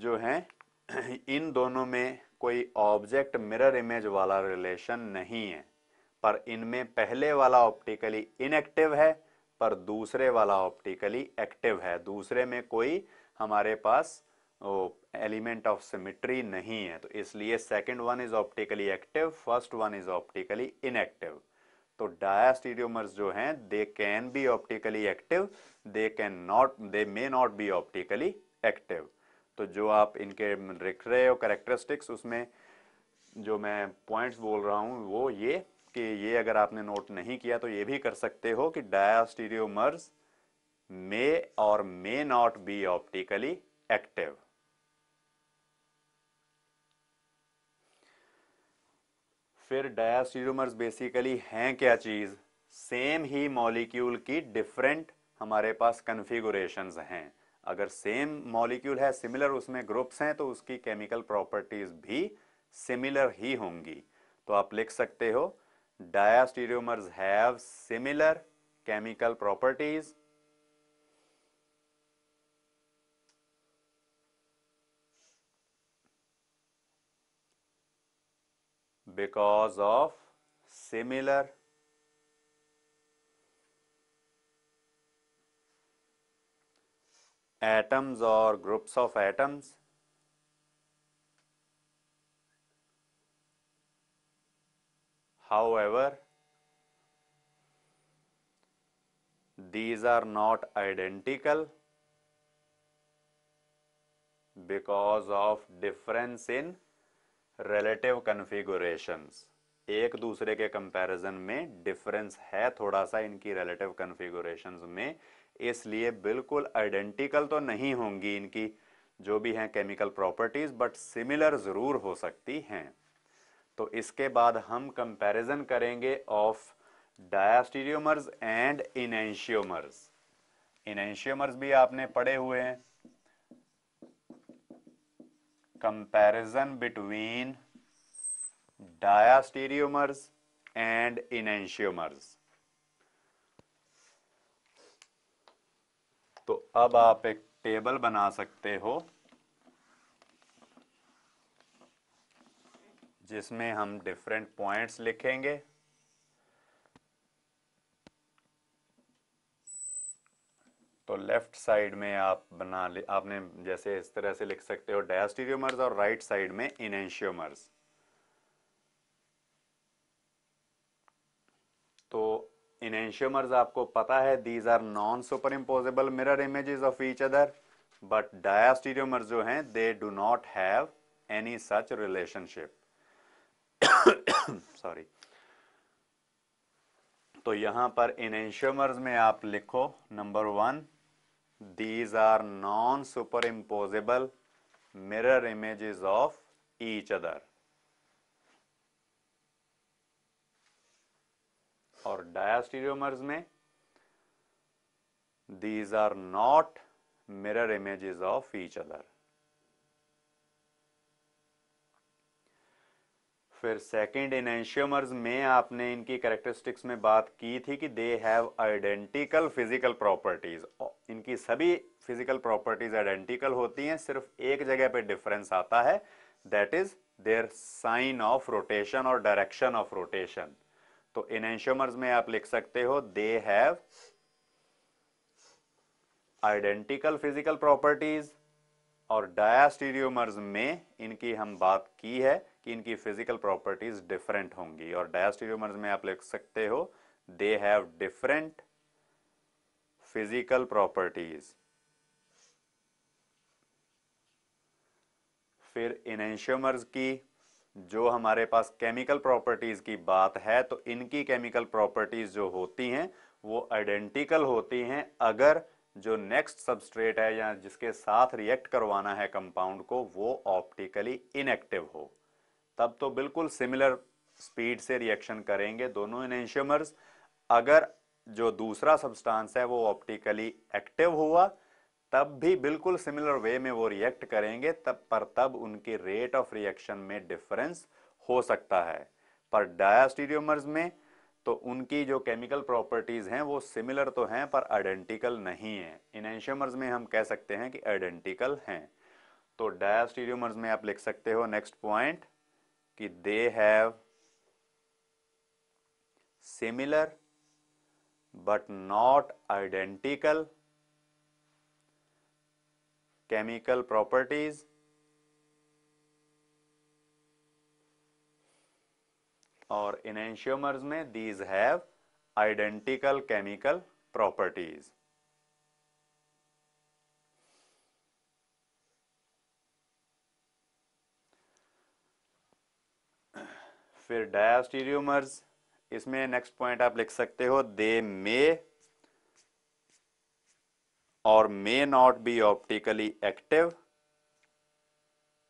जो हैं [CLEARS THROAT] इन दोनों में कोई ऑब्जेक्ट मिरर इमेज वाला रिलेशन नहीं है पर इनमें पहले वाला ऑप्टिकली इनएक्टिव है पर दूसरे वाला ऑप्टिकली एक्टिव है दूसरे में कोई हमारे पास एलिमेंट ऑफ सिमिट्री नहीं है तो इसलिए second one is optically active first one is optically inactive तो डायस्टीरियोमर्स जो हैं they can be optically active they can not they may not be optically active तो जो आप इनके लिख रहे हो करेक्टरिस्टिक्स उसमें जो मैं पॉइंट्स बोल रहा हूँ वो ये कि ये अगर आपने नोट नहीं किया तो ये भी कर सकते हो कि diastereomers may or may not be optically active फिर डायास्टीरियोमर्स बेसिकली हैं क्या चीज़ सेम ही मॉलिक्यूल की डिफरेंट हमारे पास कन्फिगुरेशन हैं अगर सेम मॉलिक्यूल है सिमिलर उसमें ग्रुप्स हैं तो उसकी केमिकल प्रॉपर्टीज भी सिमिलर ही होंगी तो आप लिख सकते हो diastereomers have similar chemical properties because of similar atoms or groups of atoms however these are not identical because of difference in relative configurations एक दूसरे के कंपैरिजन में डिफरेंस है थोड़ा सा इनकी रिलेटिव कॉन्फ़िगरेशंस में इसलिए बिल्कुल आइडेंटिकल तो नहीं होंगी इनकी जो भी हैं केमिकल प्रॉपर्टीज़ बट सिमिलर ज़रूर हो सकती हैं तो इसके बाद हम कंपैरिजन करेंगे of diastereomers and enantiomers enantiomers भी आपने पढ़े हुए हैं comparison between diastereomers and enantiomers तो अब आप एक टेबल बना सकते हो जिसमें हम डिफरेंट पॉइंट्स लिखेंगे तो लेफ्ट साइड में आप बना ले आपने जैसे इस तरह से लिख सकते हो डायस्टीरियोमर्स और राइट साइड में इनेंशियोमर्स तो इन enantiomers आपको पता है these are non superimposable mirror images of each other but diastereomer जो हैं they do not have any such relationship sorry तो यहां पर इन में आप लिखो number one these are non superimposable mirror images of each other और डायास्टीरियोमर्स में these are not mirror images of each other फिर सेकेंड इनेंशियोमर्स में आपने इनकी करेक्टरिस्टिक्स में बात की थी कि they have identical physical properties इनकी सभी फिजिकल प्रॉपर्टीज आइडेंटिकल होती हैं सिर्फ एक जगह पे डिफरेंस आता है that is their sign of rotation और डायरेक्शन ऑफ रोटेशन तो इनेंशियोमर्स में आप लिख सकते हो they have identical physical properties और डायास्टीरियोमर्स में इनकी हम बात की है कि इनकी फिजिकल प्रॉपर्टीज डिफरेंट होंगी और डायास्टीरियोमर्स में आप लिख सकते हो they have different physical properties फिर इनेंशियोमर्स की जो हमारे पास केमिकल प्रॉपर्टीज़ की बात है तो इनकी केमिकल प्रॉपर्टीज़ जो होती हैं वो आइडेंटिकल होती हैं अगर जो नेक्स्ट सबस्ट्रेट है या जिसके साथ रिएक्ट करवाना है कंपाउंड को वो ऑप्टिकली इनएक्टिव हो तब तो बिल्कुल सिमिलर स्पीड से रिएक्शन करेंगे दोनों इनशियमर्स अगर जो दूसरा सब्सटेंस है वो ऑप्टिकली एक्टिव हुआ तब भी बिल्कुल सिमिलर वे में वो रिएक्ट करेंगे तब पर तब उनके रेट ऑफ रिएक्शन में डिफरेंस हो सकता है पर डायास्टीरियोमर्स में तो उनकी जो केमिकल प्रॉपर्टीज़ हैं वो सिमिलर तो हैं पर आइडेंटिकल नहीं हैं इनेंशियोमर्स में हम कह सकते हैं कि आइडेंटिकल हैं तो डायास्टीरियोमर्स में आप लिख सकते हो नेक्स्ट पॉइंट कि they have similar but not identical chemical properties और इनेंशियोमर्स में these have identical chemical properties फिर डायस्टीरियोमर्स इसमें नेक्स्ट पॉइंट आप लिख सकते हो दे मे or may not be optically active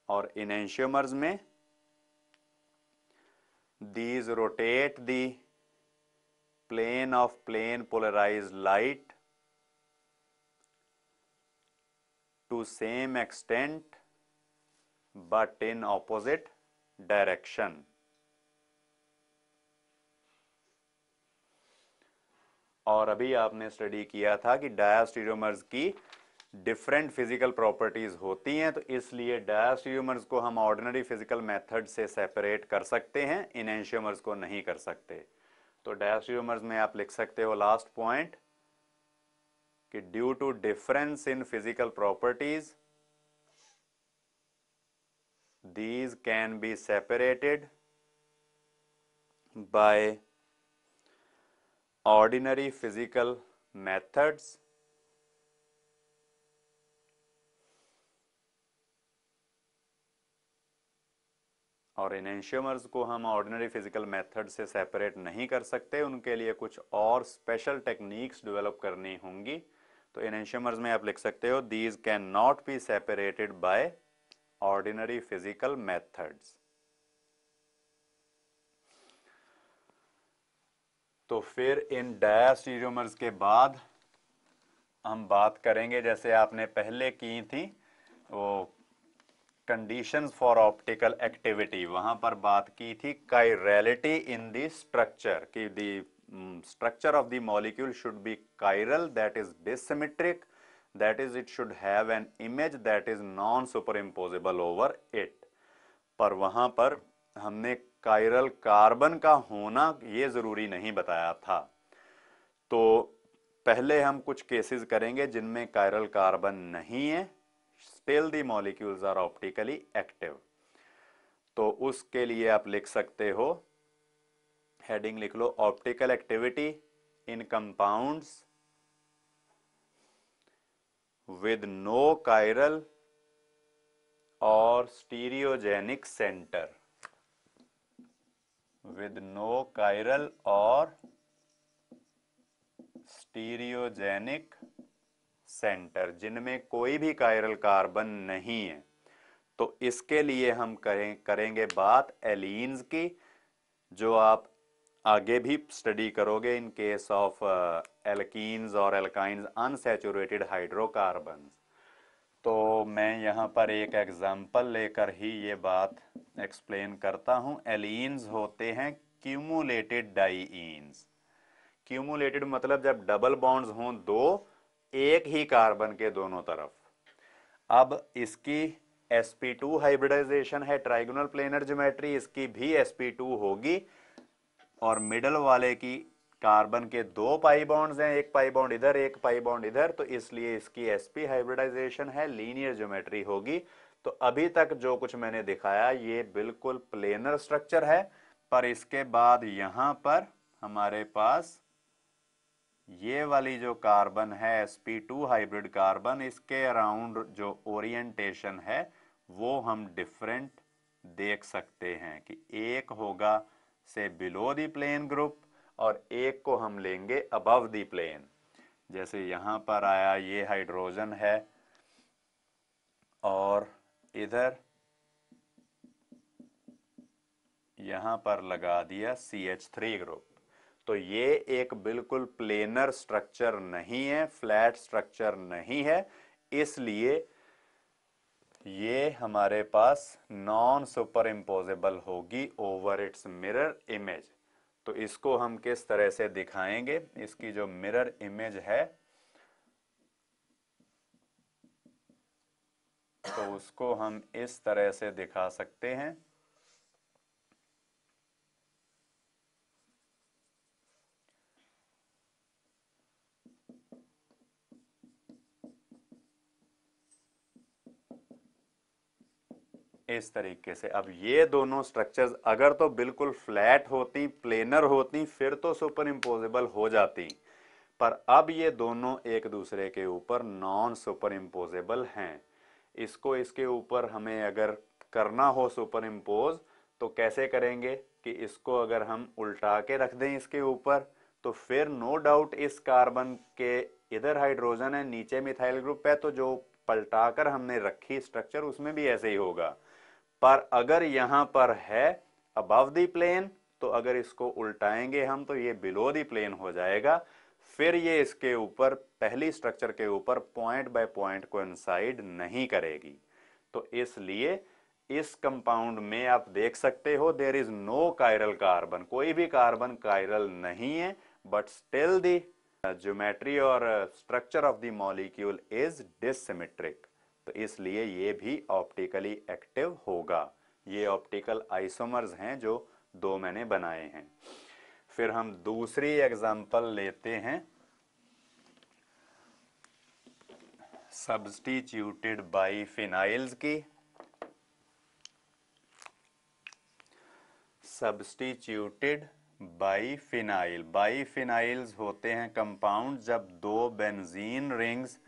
or in enantiomers may. These rotate the plane of plane polarized light to same extent but in opposite direction. और अभी आपने स्टडी किया था कि डायास्टीरियोमर्स की डिफरेंट फिजिकल प्रॉपर्टीज़ होती हैं तो इसलिए डायास्टीरियोमर्स को हम ऑर्डिनरी फिजिकल मेथड से सेपरेट कर सकते हैं इन एंशियोमर्स को नहीं कर सकते तो डायास्टीरियोमर्स में आप लिख सकते हो लास्ट पॉइंट कि due to difference in physical properties these can be separated by ordinary physical methods और इनेंशियमर्स को हम ऑर्डिनरी फिजिकल मेथड से सेपरेट नहीं कर सकते उनके लिए कुछ और स्पेशल टेक्निक्स डेवलप करनी होंगी तो इनेंशियमर्स में आप लिख सकते हो these can not be separated by ordinary physical methods तो फिर इन डायस्टीरियोमर्स के बाद हम बात करेंगे जैसे आपने पहले की थी वो कंडीशंस फॉर ऑप्टिकल एक्टिविटी वहां पर बात की थी काइरेलिटी इन द स्ट्रक्चर कि the structure of the molecule should be chiral that is dissymmetric that is it should have an image that is non superimposable over it पर वहां पर हमने काइरल कार्बन का होना ये ज़रूरी नहीं बताया था तो पहले हम कुछ केसेस करेंगे जिनमें कायरल कार्बन नहीं है still the molecules are optically active तो उसके लिए आप लिख सकते हो हेडिंग लिख लो optical activity in compounds with no chiral or stereogenic centre with no chiral or stereogenic centre जिनमें कोई भी कायरल कार्बन नहीं है तो इसके लिए हम करें करेंगे बात एलिन्स की जो आप आगे भी स्टडी करोगे इन केस ऑफ एल्कीन्स और एल्काइंस अनसेचुरेटेड हाइड्रोकार्बन्स तो मैं यहाँ पर एक एग्ज़ाम्पल लेकर ही ये बात एक्सप्लेन करता हूँ एलिन्स होते हैं क्यूमुलेटेड डाइन्स क्यूमुलेटेड मतलब जब डबल बॉन्ड्स हों दो एक ही कार्बन के दोनों तरफ अब इसकी sp2 हाइब्रिडाइजेशन है ट्राइगोनल प्लेनर ज्योमेट्री इसकी भी sp2 होगी और मिडल वाले की कार्बन के दो पाई बॉन्ड्स हैं एक पाई बॉन्ड इधर एक पाई बॉन्ड इधर तो इसलिए इसकी एसपी हाइब्रिडाइजेशन है लीनियर ज्योमेट्री होगी तो अभी तक जो कुछ मैंने दिखाया ये बिल्कुल प्लेनर स्ट्रक्चर है पर इसके बाद यहां पर हमारे पास ये वाली जो कार्बन है sp2 हाइब्रिड कार्बन इसके अराउंड जो ओरिएंटेशन है वो हम डिफरेंट देख सकते हैं कि एक होगा से बिलो दी प्लेन ग्रुप और एक को हम लेंगे अबव दी प्लेन जैसे यहां पर आया ये हाइड्रोजन है और इधर यहां पर लगा दिया सी एच थ्री ग्रुप तो ये एक बिल्कुल प्लेनर स्ट्रक्चर नहीं है फ्लैट स्ट्रक्चर नहीं है इसलिए ये हमारे पास नॉन सुपर इम्पोजेबल होगी ओवर इट्स मिरर इमेज तो इसको हम किस तरह से दिखाएंगे इसकी जो मिरर इमेज है तो उसको हम इस तरह से दिखा सकते हैं इस तरीके से अब ये दोनों स्ट्रक्चर्स अगर तो बिल्कुल फ्लैट होती प्लेनर होती फिर तो सुपर इम्पोजिबल हो जाती पर अब ये दोनों एक दूसरे के ऊपर नॉन सुपर इम्पोजेबल हैं इसको इसके ऊपर हमें अगर करना हो सुपर इम्पोज तो कैसे करेंगे कि इसको अगर हम उल्टा के रख दें इसके ऊपर तो फिर नो डाउट इस कार्बन के इधर हाइड्रोजन है नीचे मिथाइल ग्रुप है तो जो पलटा कर हमने रखी स्ट्रक्चर उसमें भी ऐसे ही होगा पर अगर यहाँ पर है अबव दी प्लेन तो अगर इसको उल्टाएंगे हम तो ये बिलो दी प्लेन हो जाएगा फिर ये इसके ऊपर पहली स्ट्रक्चर के ऊपर पॉइंट बाय पॉइंट को इनसाइड नहीं करेगी तो इसलिए इस कंपाउंड में आप देख सकते हो there is no chiral carbon कोई भी कार्बन कायरल नहीं है बट स्टिल दी ज्योमेट्री और structure of the molecule is dissymmetric तो इसलिए ये भी ऑप्टिकली एक्टिव होगा ये ऑप्टिकल आइसोमर्स हैं जो दो मैंने बनाए हैं फिर हम दूसरी एग्जाम्पल लेते हैं सब्सटीट्यूटेड बाई फिनाइल्स की substituted biphenyl biphenyls होते हैं कंपाउंड जब दो बेंजीन रिंग्स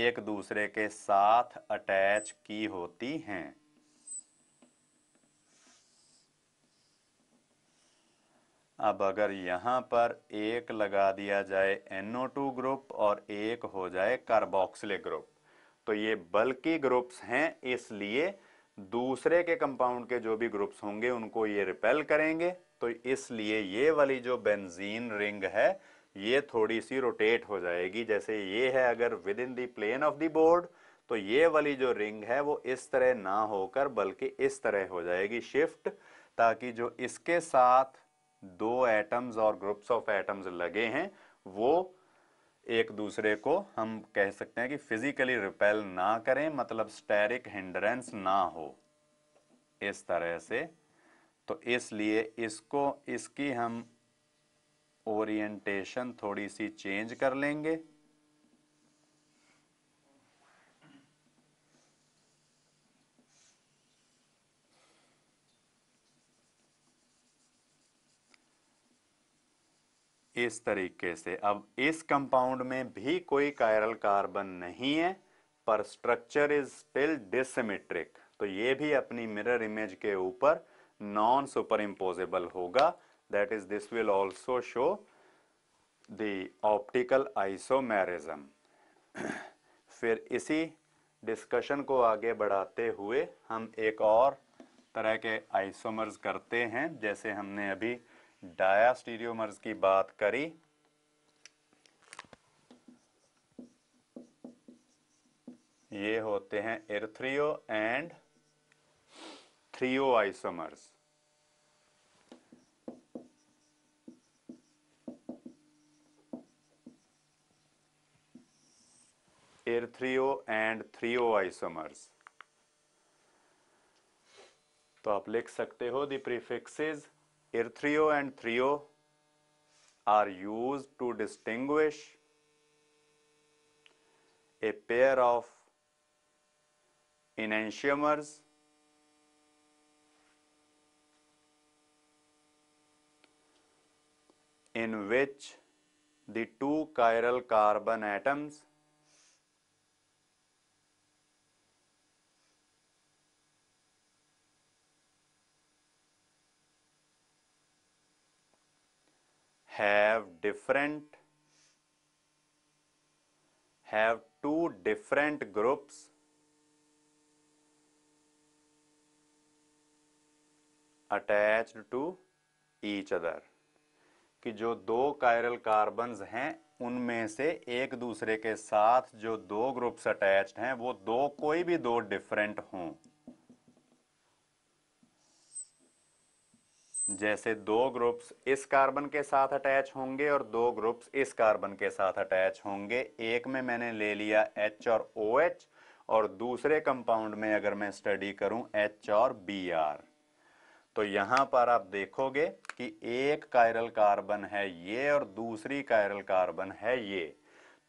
एक दूसरे के साथ अटैच की होती हैं अब अगर यहां पर एक लगा दिया जाए NO2 ग्रुप और एक हो जाए कार्बोक्सिलिक ग्रुप तो ये बल्कि ग्रुप्स हैं इसलिए दूसरे के कंपाउंड के जो भी ग्रुप्स होंगे उनको ये रिपेल करेंगे तो इसलिए ये वाली जो बेंजीन रिंग है ये थोड़ी सी रोटेट हो जाएगी जैसे ये है अगर with in the plane of the board तो ये वाली जो रिंग है वो इस तरह ना होकर बल्कि इस तरह हो जाएगी शिफ्ट ताकि जो इसके साथ दो एटम्स और ग्रुप्स ऑफ एटम्स लगे हैं वो एक दूसरे को हम कह सकते हैं कि फिजिकली रिपेल ना करें मतलब स्टेरिक हिंड्रेंस ना हो इस तरह से तो इसलिए इसको इसकी हम ओरिएंटेशन थोड़ी सी चेंज कर लेंगे इस तरीके से अब इस कंपाउंड में भी कोई कायरल कार्बन नहीं है पर स्ट्रक्चर इज स्टिल डिसमेट्रिक तो ये भी अपनी मिरर इमेज के ऊपर नॉन सुपर इम्पोजेबल होगा that is this will also show the optical isomerism [CLEARS THROAT] फिर इसी डिस्कशन को आगे बढ़ाते हुए हम एक और तरह के आइसोमर्स करते हैं जैसे हमने अभी डायास्टीरियोमर्स की बात करी ये होते हैं erythro and threo isomers tertrio and trio isomers तो आप लिख सकते the prefixes erythrio and thrio are used to distinguish a pair of enantiomers in which the two chiral carbon atoms have different have two different groups attached to each other कि जो दो कायरल कार्बन्स हैं उनमें से एक दूसरे के साथ जो दो ग्रुप्स अटैच्ड हैं वो दो कोई भी दो डिफरेंट हों जैसे दो ग्रुप्स इस कार्बन के साथ अटैच होंगे और दो ग्रुप्स इस कार्बन के साथ अटैच होंगे एक में मैंने ले लिया एच और ओ OH, एच और दूसरे कंपाउंड में अगर मैं स्टडी करूं एच और बी आर तो यहां पर आप देखोगे कि एक कायरल कार्बन है ये और दूसरी कायरल कार्बन है ये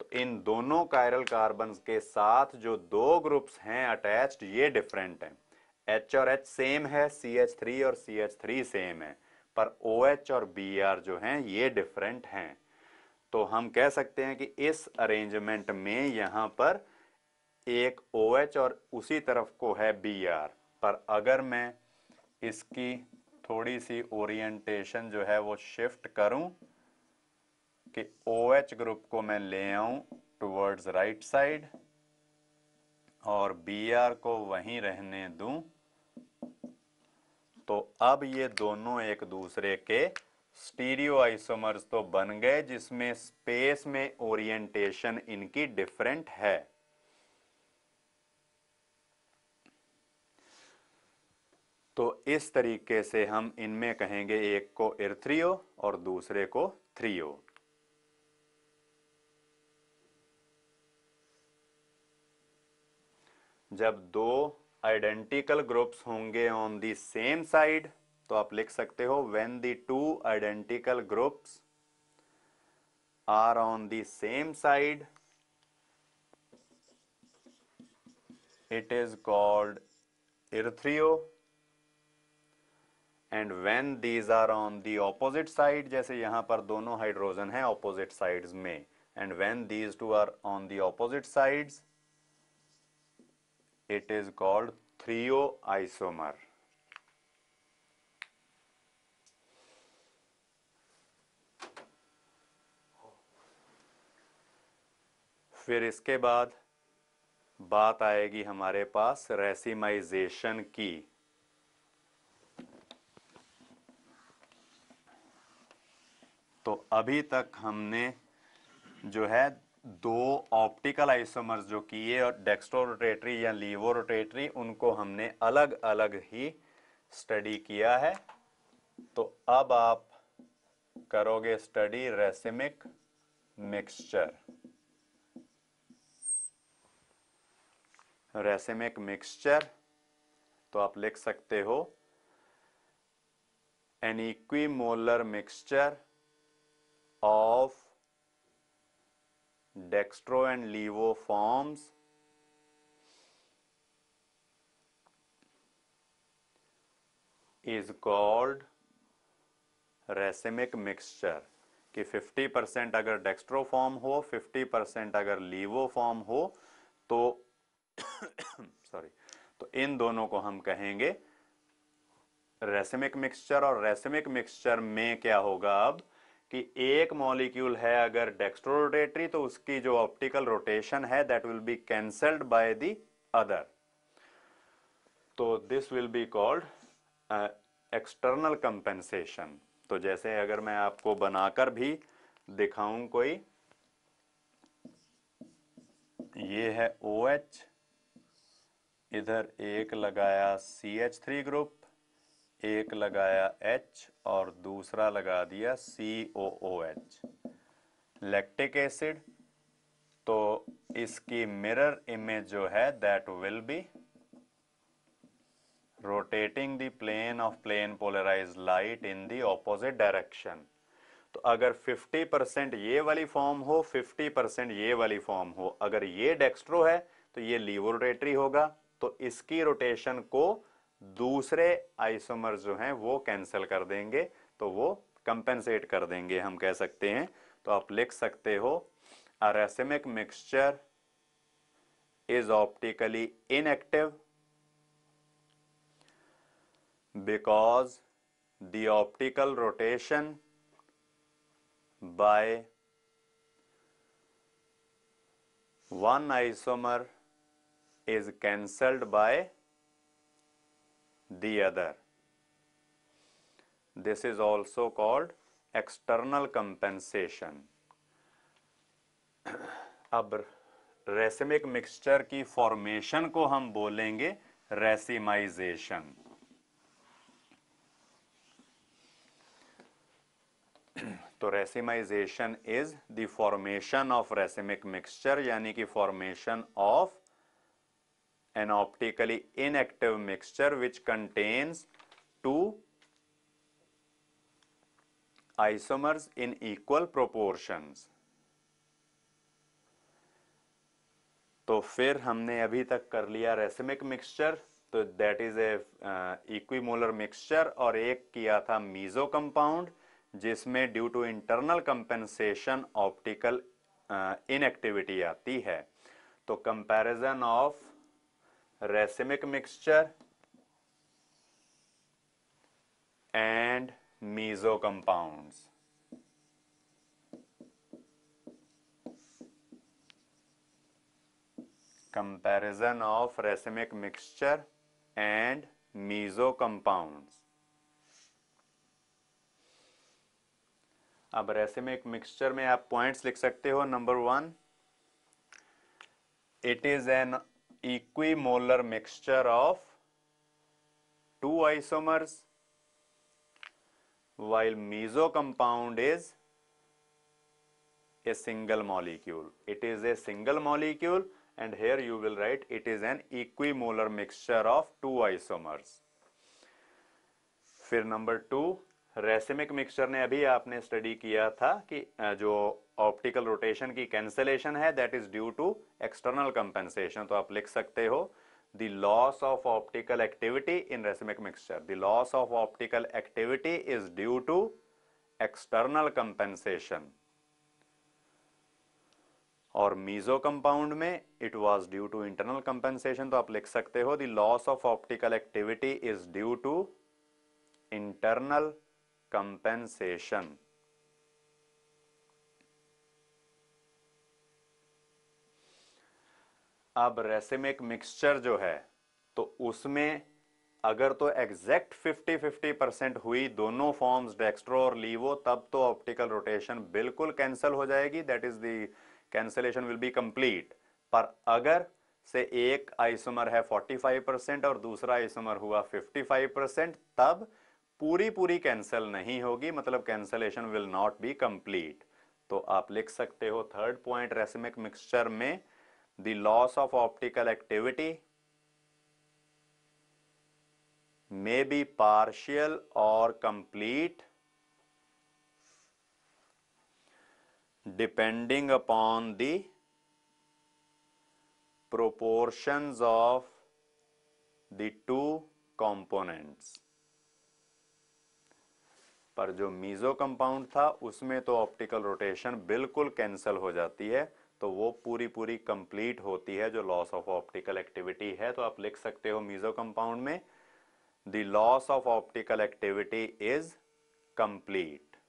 तो इन दोनों कायरल कार्बन के साथ जो दो ग्रुप्स हैं अटैच्ड ये डिफरेंट हैं एच और एच सेम है सी एच थ्री और सी एच थ्री सेम है पर ओ OH और बी e जो हैं ये डिफरेंट हैं तो हम कह सकते हैं कि इस अरेंजमेंट में यहाँ पर एक ओ OH और उसी तरफ को है बी e पर अगर मैं इसकी थोड़ी सी ओरिएंटेशन जो है वो शिफ्ट करूं कि ओ OH ग्रुप को मैं ले आऊं टुवर्ड्स राइट साइड और बी e को वहीं रहने दूं तो अब ये दोनों एक दूसरे के स्टीरियो आइसोमर्स तो बन गए जिसमें स्पेस में ओरिएंटेशन इनकी डिफरेंट है तो इस तरीके से हम इनमें कहेंगे एक को इर्थ्रियो और दूसरे को थ्रियो जब दो आइडेंटिकल ग्रुप्स होंगे ऑन दी सेम साइड तो आप लिख सकते हो when the two identical groups are on the same side it is called erythro and when these are on the opposite side जैसे यहां पर दोनों हाइड्रोजन है ऑपोजिट साइड्स में and when these two are on the opposite sides it is called isomer फिर इसके बाद बात आएगी हमारे पास रेसिमाइजेशन की तो अभी तक हमने जो है दो ऑप्टिकल आइसोमर्स जो किए और डेक्स्ट्रो या लीवोरोटेटरी रोटेटरी उनको हमने अलग अलग ही स्टडी किया है तो अब आप करोगे study racemic mixture racemic mixture तो आप लिख सकते हो an equimolar mixture of dextro and levo forms is called racemic mixture कि 50 परसेंट अगर डेक्स्ट्रो फॉर्म हो 50 परसेंट अगर लीवो फॉर्म हो तो सॉरी [COUGHS] तो इन दोनों को हम कहेंगे रेसमिक मिक्सचर और रेसेमिक मिक्सचर में क्या होगा अब कि एक मॉलिक्यूल है अगर डेक्स्ट्रो रोटेटरी तो उसकी जो ऑप्टिकल रोटेशन है that will be cancelled by the other तो this will be called external compensation तो जैसे अगर मैं आपको बनाकर भी दिखाऊं कोई ये है ओ OH, इधर एक लगाया सी एच थ्री ग्रुप एक लगाया H और दूसरा लगा दिया C O O H lactic acid तो इसकी मिरर इमेज जो है that will be rotating the plane of plane polarise light in the opposite direction तो अगर 50 परसेंट ये वाली फॉर्म हो 50 परसेंट ये वाली फॉर्म हो अगर ये डेक्स्ट्रो है तो ये लीवोरेटरी होगा तो इसकी रोटेशन को दूसरे आइसोमर जो हैं वो कैंसिल कर देंगे तो वो कंपेंसेट कर देंगे हम कह सकते हैं तो आप लिख सकते हो a racemic mixture is optically inactive because the optical rotation by one isomer is cancelled by the other. This is also called external compensation. [CLEARS THROAT] अब रेसिमिक मिक्सचर की फॉर्मेशन को हम बोलेंगे रेसिमाइजेशन [CLEARS THROAT] तो racemisation is the formation of racemic mixture यानी कि formation of an optically inactive mixture which contains two isomers in equal proportions. तो फिर हमने अभी तक कर लिया रेसिमिक मिक्सचर तो that is a equimolar mixture और एक किया था मीजो कंपाउंड जिसमें due to internal compensation optical inactivity आती है तो comparison of racemic mixture and meso compounds comparison of racemic mixture and meso compounds अब रेसिमिक मिक्सचर में आप पॉइंट्स लिख सकते हो number one it is an equimolar mixture of two isomers while meso compound is a single molecule. It is a single molecule and here you will write it is an equimolar mixture of two isomers. Figure number 2 racemic mixture ने अभी आपने स्टडी किया था कि जो ऑप्टिकल रोटेशन की कैंसलेशन है that is due to external compensation तो आप लिख सकते हो the loss of optical activity in racemic mixture the loss of optical activity is due to external compensation और मीजो कंपाउंड में it was due to internal compensation तो आप लिख सकते हो the loss of optical activity is due to internal compensation अब रेसिमिक मिक्सचर जो है तो उसमें अगर तो एग्जैक्ट 50 50 परसेंट हुई दोनों फॉर्म्स डेक्स्ट्रो और लीवो तब तो ऑप्टिकल रोटेशन बिल्कुल कैंसिल हो जाएगी that is the cancellation will be complete पर अगर से एक आइसोमर है 45 परसेंट और दूसरा आइसोमर हुआ 55 परसेंट तब पूरी पूरी कैंसिल नहीं होगी मतलब cancellation will not be complete तो आप लिख सकते हो थर्ड पॉइंट रेसमिक मिक्सचर में the loss of optical activity may be partial or complete depending upon the proportions of the two components पर जो मीज़ो कंपाउंड था उसमें तो ऑप्टिकल रोटेशन बिल्कुल कैंसिल हो जाती है तो वो पूरी पूरी कंप्लीट होती है जो लॉस ऑफ ऑप्टिकल एक्टिविटी है तो आप लिख सकते हो मीज़ो कंपाउंड में the loss of optical activity is complete